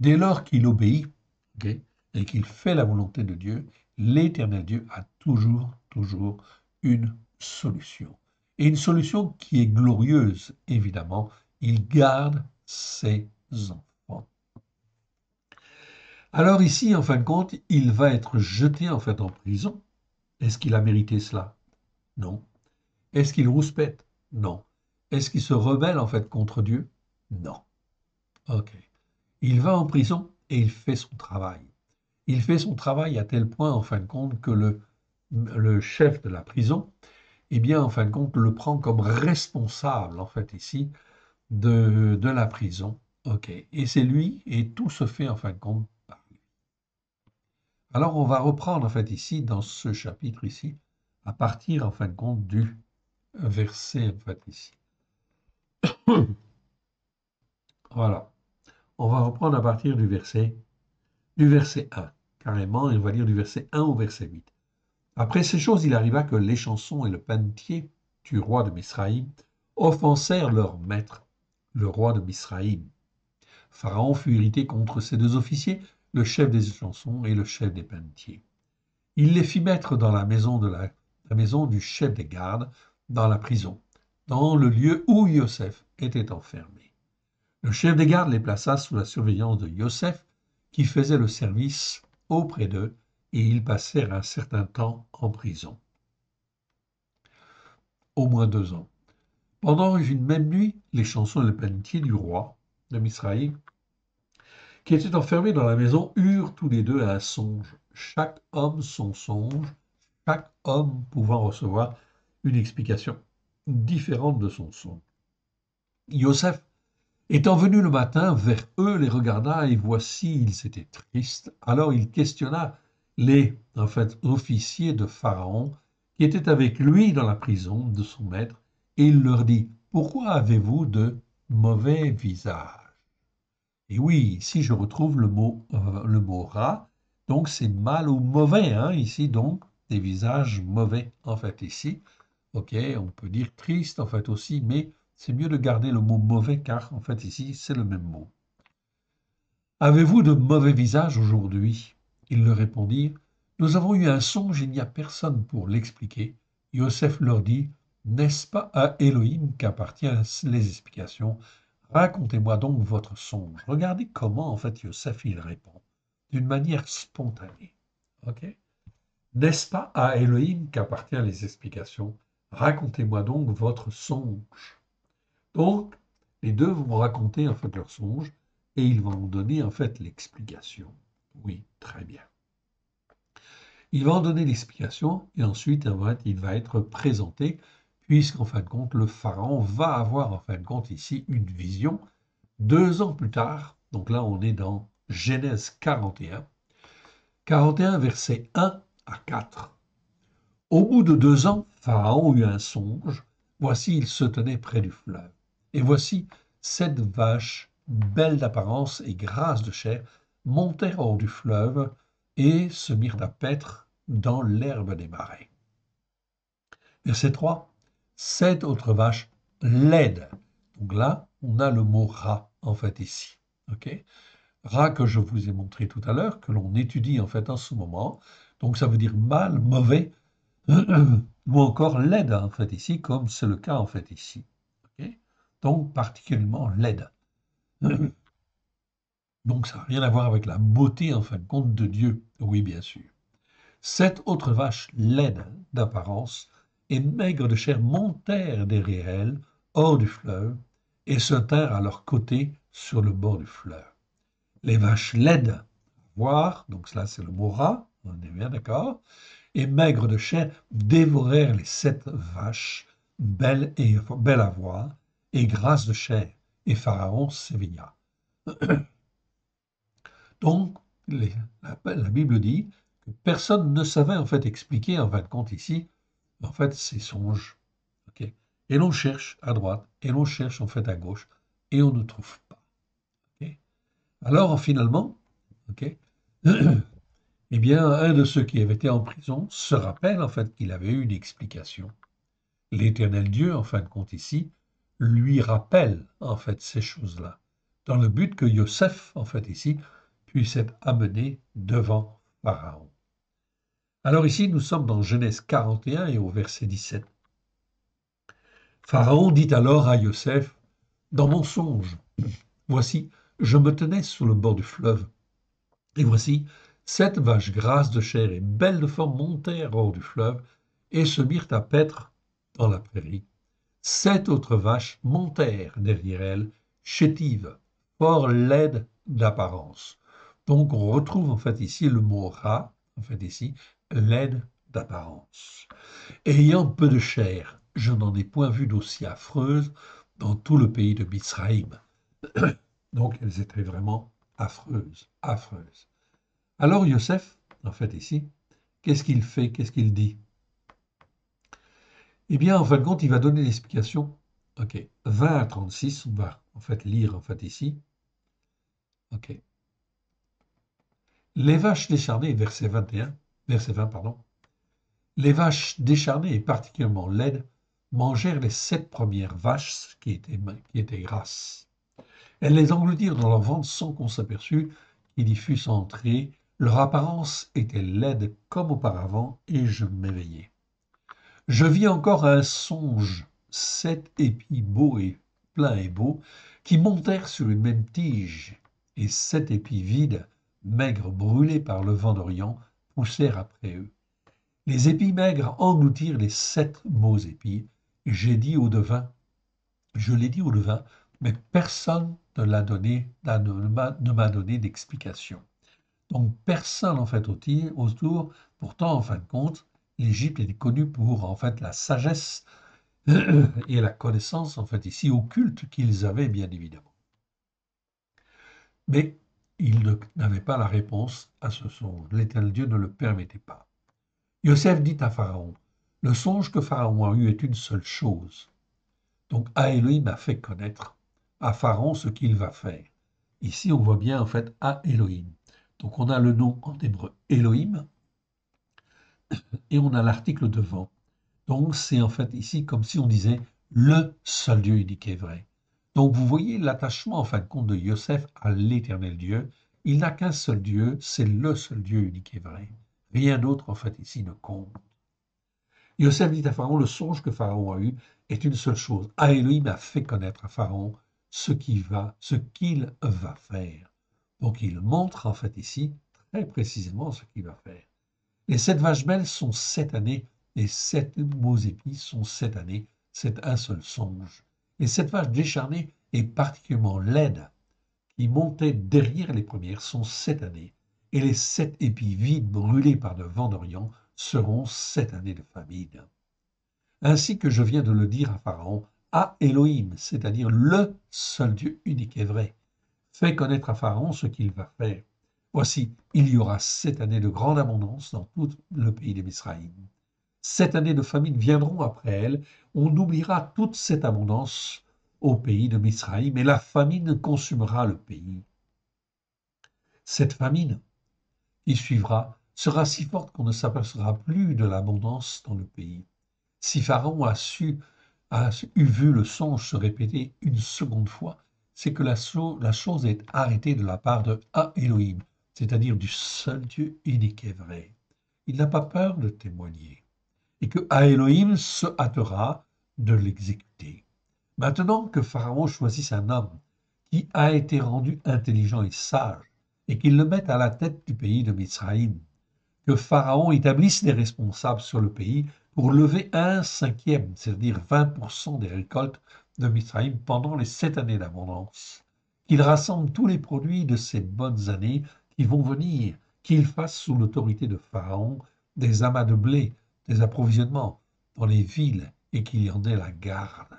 dès lors qu'il obéit et qu'il fait la volonté de Dieu, l'Éternel Dieu a toujours, toujours une solution. Et une solution qui est glorieuse, évidemment. Il garde ses enfants. Alors ici, en fin de compte, il va être jeté en fait en prison. Est-ce qu'il a mérité cela Non. Est-ce qu'il rouspète Non. Est-ce qu'il se rebelle en fait contre Dieu Non. Ok. Il va en prison et il fait son travail. Il fait son travail à tel point en fin de compte que le, le chef de la prison, eh bien en fin de compte, le prend comme responsable en fait ici de, de la prison. Ok. Et c'est lui et tout se fait en fin de compte alors on va reprendre en fait ici, dans ce chapitre ici, à partir en fin de compte du verset en ici. voilà. On va reprendre à partir du verset, du verset 1, carrément, et on va lire du verset 1 au verset 8. Après ces choses, il arriva que l'échanson et le panetier du roi de Misraïm offensèrent leur maître, le roi de Misraïm. Pharaon fut irrité contre ces deux officiers le chef des chansons et le chef des panetiers. Il les fit mettre dans la maison, de la, maison du chef des gardes, dans la prison, dans le lieu où Yosef était enfermé. Le chef des gardes les plaça sous la surveillance de Yosef, qui faisait le service auprès d'eux, et ils passèrent un certain temps en prison. Au moins deux ans. Pendant une même nuit, les chansons et les peintiers du roi de misraïl qui étaient enfermés dans la maison, eurent tous les deux un songe, chaque homme son songe, chaque homme pouvant recevoir une explication différente de son songe. Joseph étant venu le matin vers eux, les regarda et voici, ils étaient tristes. Alors il questionna les en fait, officiers de Pharaon qui étaient avec lui dans la prison de son maître et il leur dit Pourquoi avez-vous de mauvais visages et oui, ici je retrouve le mot, euh, le mot rat, donc c'est mal ou mauvais, hein, ici donc des visages mauvais en fait ici. Ok, on peut dire triste en fait aussi, mais c'est mieux de garder le mot mauvais car en fait ici c'est le même mot. Avez-vous de mauvais visages aujourd'hui Ils leur répondirent Nous avons eu un songe, il n'y a personne pour l'expliquer. Yosef leur dit N'est-ce pas à Elohim qu'appartiennent les explications Racontez-moi donc votre songe. Regardez comment, en fait, Yosef, il répond, d'une manière spontanée. OK N'est-ce pas à Elohim qu'appartiennent les explications Racontez-moi donc votre songe. Donc, les deux vont raconter, en fait, leur songe et ils vont donner, en fait, l'explication. Oui, très bien. Ils vont donner l'explication et ensuite, en fait, il va être présenté puisqu'en fin de compte, le pharaon va avoir en fin de compte ici une vision deux ans plus tard. Donc là, on est dans Genèse 41, 41 versets 1 à 4. Au bout de deux ans, Pharaon eut un songe. Voici, il se tenait près du fleuve. Et voici, sept vaches, belles d'apparence et grasses de chair, montèrent hors du fleuve et se mirent à paître dans l'herbe des marais. Verset 3 cette autre vache laide. Donc là, on a le mot rat, en fait, ici. Rat que je vous ai montré tout à l'heure, que l'on étudie, en fait, en ce moment. Donc ça veut dire mal, mauvais, ou encore laide, en fait, ici, comme c'est le cas, en fait, ici. Donc particulièrement laide. Donc ça n'a rien à voir avec la beauté, en fin de compte, de Dieu. Oui, bien sûr. Cette autre vache laide d'apparence et maigres de chair montèrent derrière elles, hors du fleuve, et se tinrent à leur côté sur le bord du fleuve. Les vaches laides, voire, donc cela c'est le mot on est bien d'accord, et maigres de chair dévorèrent les sept vaches, belles, et, belles à voir, et grasses de chair, et Pharaon s'éveilla. Donc, la, Bible dit que personne ne savait en fait expliquer en fin de compte ici en fait, c'est songe. et l'on cherche à droite, et l'on cherche en fait à gauche, et on ne trouve pas. Alors finalement, eh bien, un de ceux qui avait été en prison se rappelle en fait qu'il avait eu une explication. L'éternel Dieu, en fin de compte ici, lui rappelle en fait ces choses-là, dans le but que Yosef, en fait ici, puisse être amené devant Pharaon. Alors ici, nous sommes dans Genèse 41 et au verset 17. Pharaon dit alors à Yosef, Dans mon songe, voici, je me tenais sur le bord du fleuve, et voici, sept vaches grasses de chair et belles de forme montèrent hors du fleuve et se mirent à paître dans la prairie. Sept autres vaches montèrent derrière elles, chétives, fort laides d'apparence. Donc on retrouve en fait ici le mot rat, en fait ici, laide d'apparence. Ayant peu de chair, je n'en ai point vu d'aussi affreuse dans tout le pays de Misraïm. Donc elles étaient vraiment affreuses, affreuses. Alors Yosef, en fait ici, qu'est-ce qu'il fait, qu'est-ce qu'il dit Eh bien, en fin de compte, il va donner l'explication. Ok, 20 à 36, on va en fait lire en fait ici. Ok. Les vaches décharnées, verset 21, verset 20, pardon, les vaches décharnées et particulièrement laides mangèrent les sept premières vaches qui étaient, étaient grasses. Elles les engloutirent dans leur ventre sans qu'on s'aperçût qu'il y fût entré. Leur apparence était laide comme auparavant et je m'éveillai. Je vis encore un songe, sept épis beaux et pleins et beaux, qui montèrent sur une même tige, et sept épis vides, maigres, brûlés par le vent d'Orient, poussèrent après eux. Les épis maigres engloutirent les sept maux épis. J'ai dit au devin, je l'ai dit au devin, mais personne ne l'a donné, ne m'a donné d'explication. Donc personne en fait autour. Pourtant, en fin de compte, l'Égypte est connue pour en fait la sagesse et la connaissance en fait ici occulte qu'ils avaient bien évidemment. Mais il n'avait pas la réponse à ce songe. L'éternel Dieu ne le permettait pas. Yosef dit à Pharaon, le songe que Pharaon a eu est une seule chose. Donc, à Elohim a fait connaître à Pharaon ce qu'il va faire. Ici, on voit bien en fait à Elohim. Donc, on a le nom en hébreu Elohim et on a l'article devant. Donc, c'est en fait ici comme si on disait le seul Dieu unique est vrai. Donc vous voyez l'attachement en fin de compte de Yosef à l'éternel Dieu. Il n'a qu'un seul Dieu, c'est le seul Dieu unique et vrai. Rien d'autre en fait ici ne compte. Yosef dit à Pharaon, le songe que Pharaon a eu est une seule chose. Ah, a fait connaître à Pharaon ce qu'il va, ce qu'il va faire. Donc il montre en fait ici très précisément ce qu'il va faire. Les sept vaches belles sont sept années, les sept beaux épis sont sept années, c'est un seul songe. Et cette vache décharnée et particulièrement laide qui montait derrière les premières sont sept années, et les sept épis vides brûlés par le vent d'Orient seront sept années de famine. Ainsi que je viens de le dire à Pharaon, à Elohim, c'est-à-dire le seul Dieu unique et vrai, fais connaître à Pharaon ce qu'il va faire. Voici, il y aura sept années de grande abondance dans tout le pays des Misraïm. Sept années de famine viendront après elles, on oubliera toute cette abondance au pays de Misraïm et la famine consumera le pays. Cette famine qui suivra sera si forte qu'on ne s'apercevra plus de l'abondance dans le pays. Si Pharaon a su, a vu le songe se répéter une seconde fois, c'est que la, la chose est arrêtée de la part de Aélohim, c'est-à-dire du seul Dieu unique et vrai. Il n'a pas peur de témoigner et que Aélohim se hâtera de l'exécuter. Maintenant que Pharaon choisisse un homme qui a été rendu intelligent et sage, et qu'il le mette à la tête du pays de Mitzraïm, que Pharaon établisse des responsables sur le pays pour lever un cinquième, c'est-à-dire 20% des récoltes de Mitzraïm pendant les sept années d'abondance, qu'il rassemble tous les produits de ces bonnes années qui vont venir, qu'il fasse sous l'autorité de Pharaon des amas de blé, des approvisionnements dans les villes et y en ait la garde.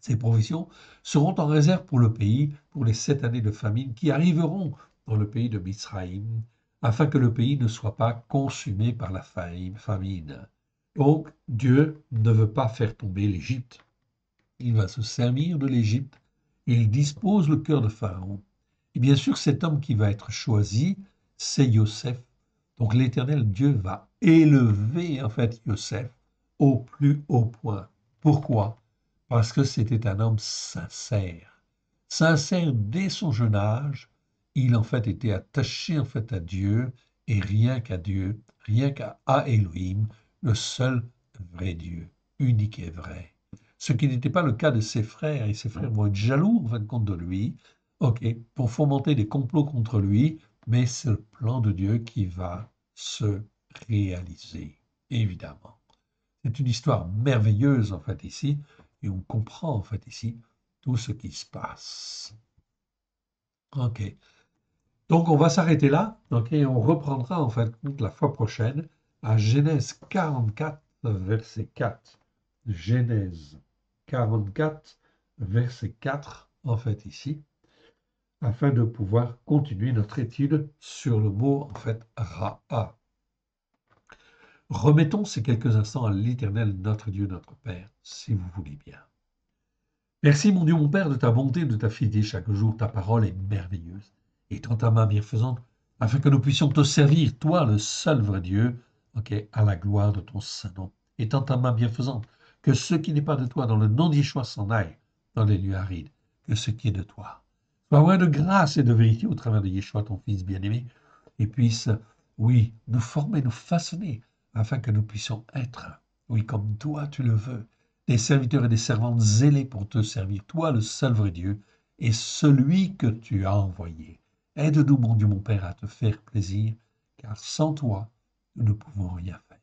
Ces provisions seront en réserve pour le pays pour les sept années de famine qui arriveront dans le pays de Mitzraïm, afin que le pays ne soit pas consumé par la famine. Donc Dieu ne veut pas faire tomber l'Égypte. Il va se servir de l'Égypte il dispose le cœur de Pharaon. Et bien sûr, cet homme qui va être choisi, c'est Yosef. Donc l'Éternel Dieu va élever en fait Yosef au plus haut point. Pourquoi Parce que c'était un homme sincère. Sincère dès son jeune âge, il en fait était attaché en fait à Dieu et rien qu'à Dieu, rien qu'à Elohim, le seul vrai Dieu, unique et vrai. Ce qui n'était pas le cas de ses frères, et ses frères vont être jaloux en fin de compte de lui, ok, pour fomenter des complots contre lui, mais c'est le plan de Dieu qui va se réaliser, évidemment. C'est une histoire merveilleuse en fait ici, et on comprend en fait ici tout ce qui se passe. Ok. Donc on va s'arrêter là, ok, et on reprendra en fait la fois prochaine à Genèse 44, verset 4. Genèse 44, verset 4, en fait ici, afin de pouvoir continuer notre étude sur le mot en fait Ra'a. Remettons ces quelques instants à l'Éternel, notre Dieu, notre Père, si vous voulez bien. Merci, mon Dieu, mon Père, de ta bonté, de ta fidélité chaque jour. Ta parole est merveilleuse et tant ta main bienfaisante, afin que nous puissions te servir, toi, le seul vrai Dieu, à la gloire de ton Saint-Nom. Et tant ta main bienfaisante, que ce qui n'est pas de toi dans le nom d'Yeshua s'en aille dans les lieux arides, que ce qui est de toi soit loin de grâce et de vérité au travers de Yeshua, ton Fils bien-aimé, et puisse, oui, nous former, nous façonner afin que nous puissions être, oui, comme toi tu le veux, des serviteurs et des servantes zélés pour te servir, toi le seul vrai Dieu, et celui que tu as envoyé. Aide-nous, mon Dieu, mon Père, à te faire plaisir, car sans toi, nous ne pouvons rien faire.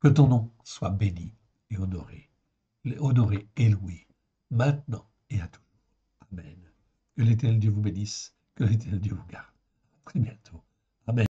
Que ton nom soit béni et honoré, honoré et loué, maintenant et à toujours. Amen. Que l'éternel Dieu vous bénisse, que l'éternel Dieu vous garde. À très bientôt. Amen.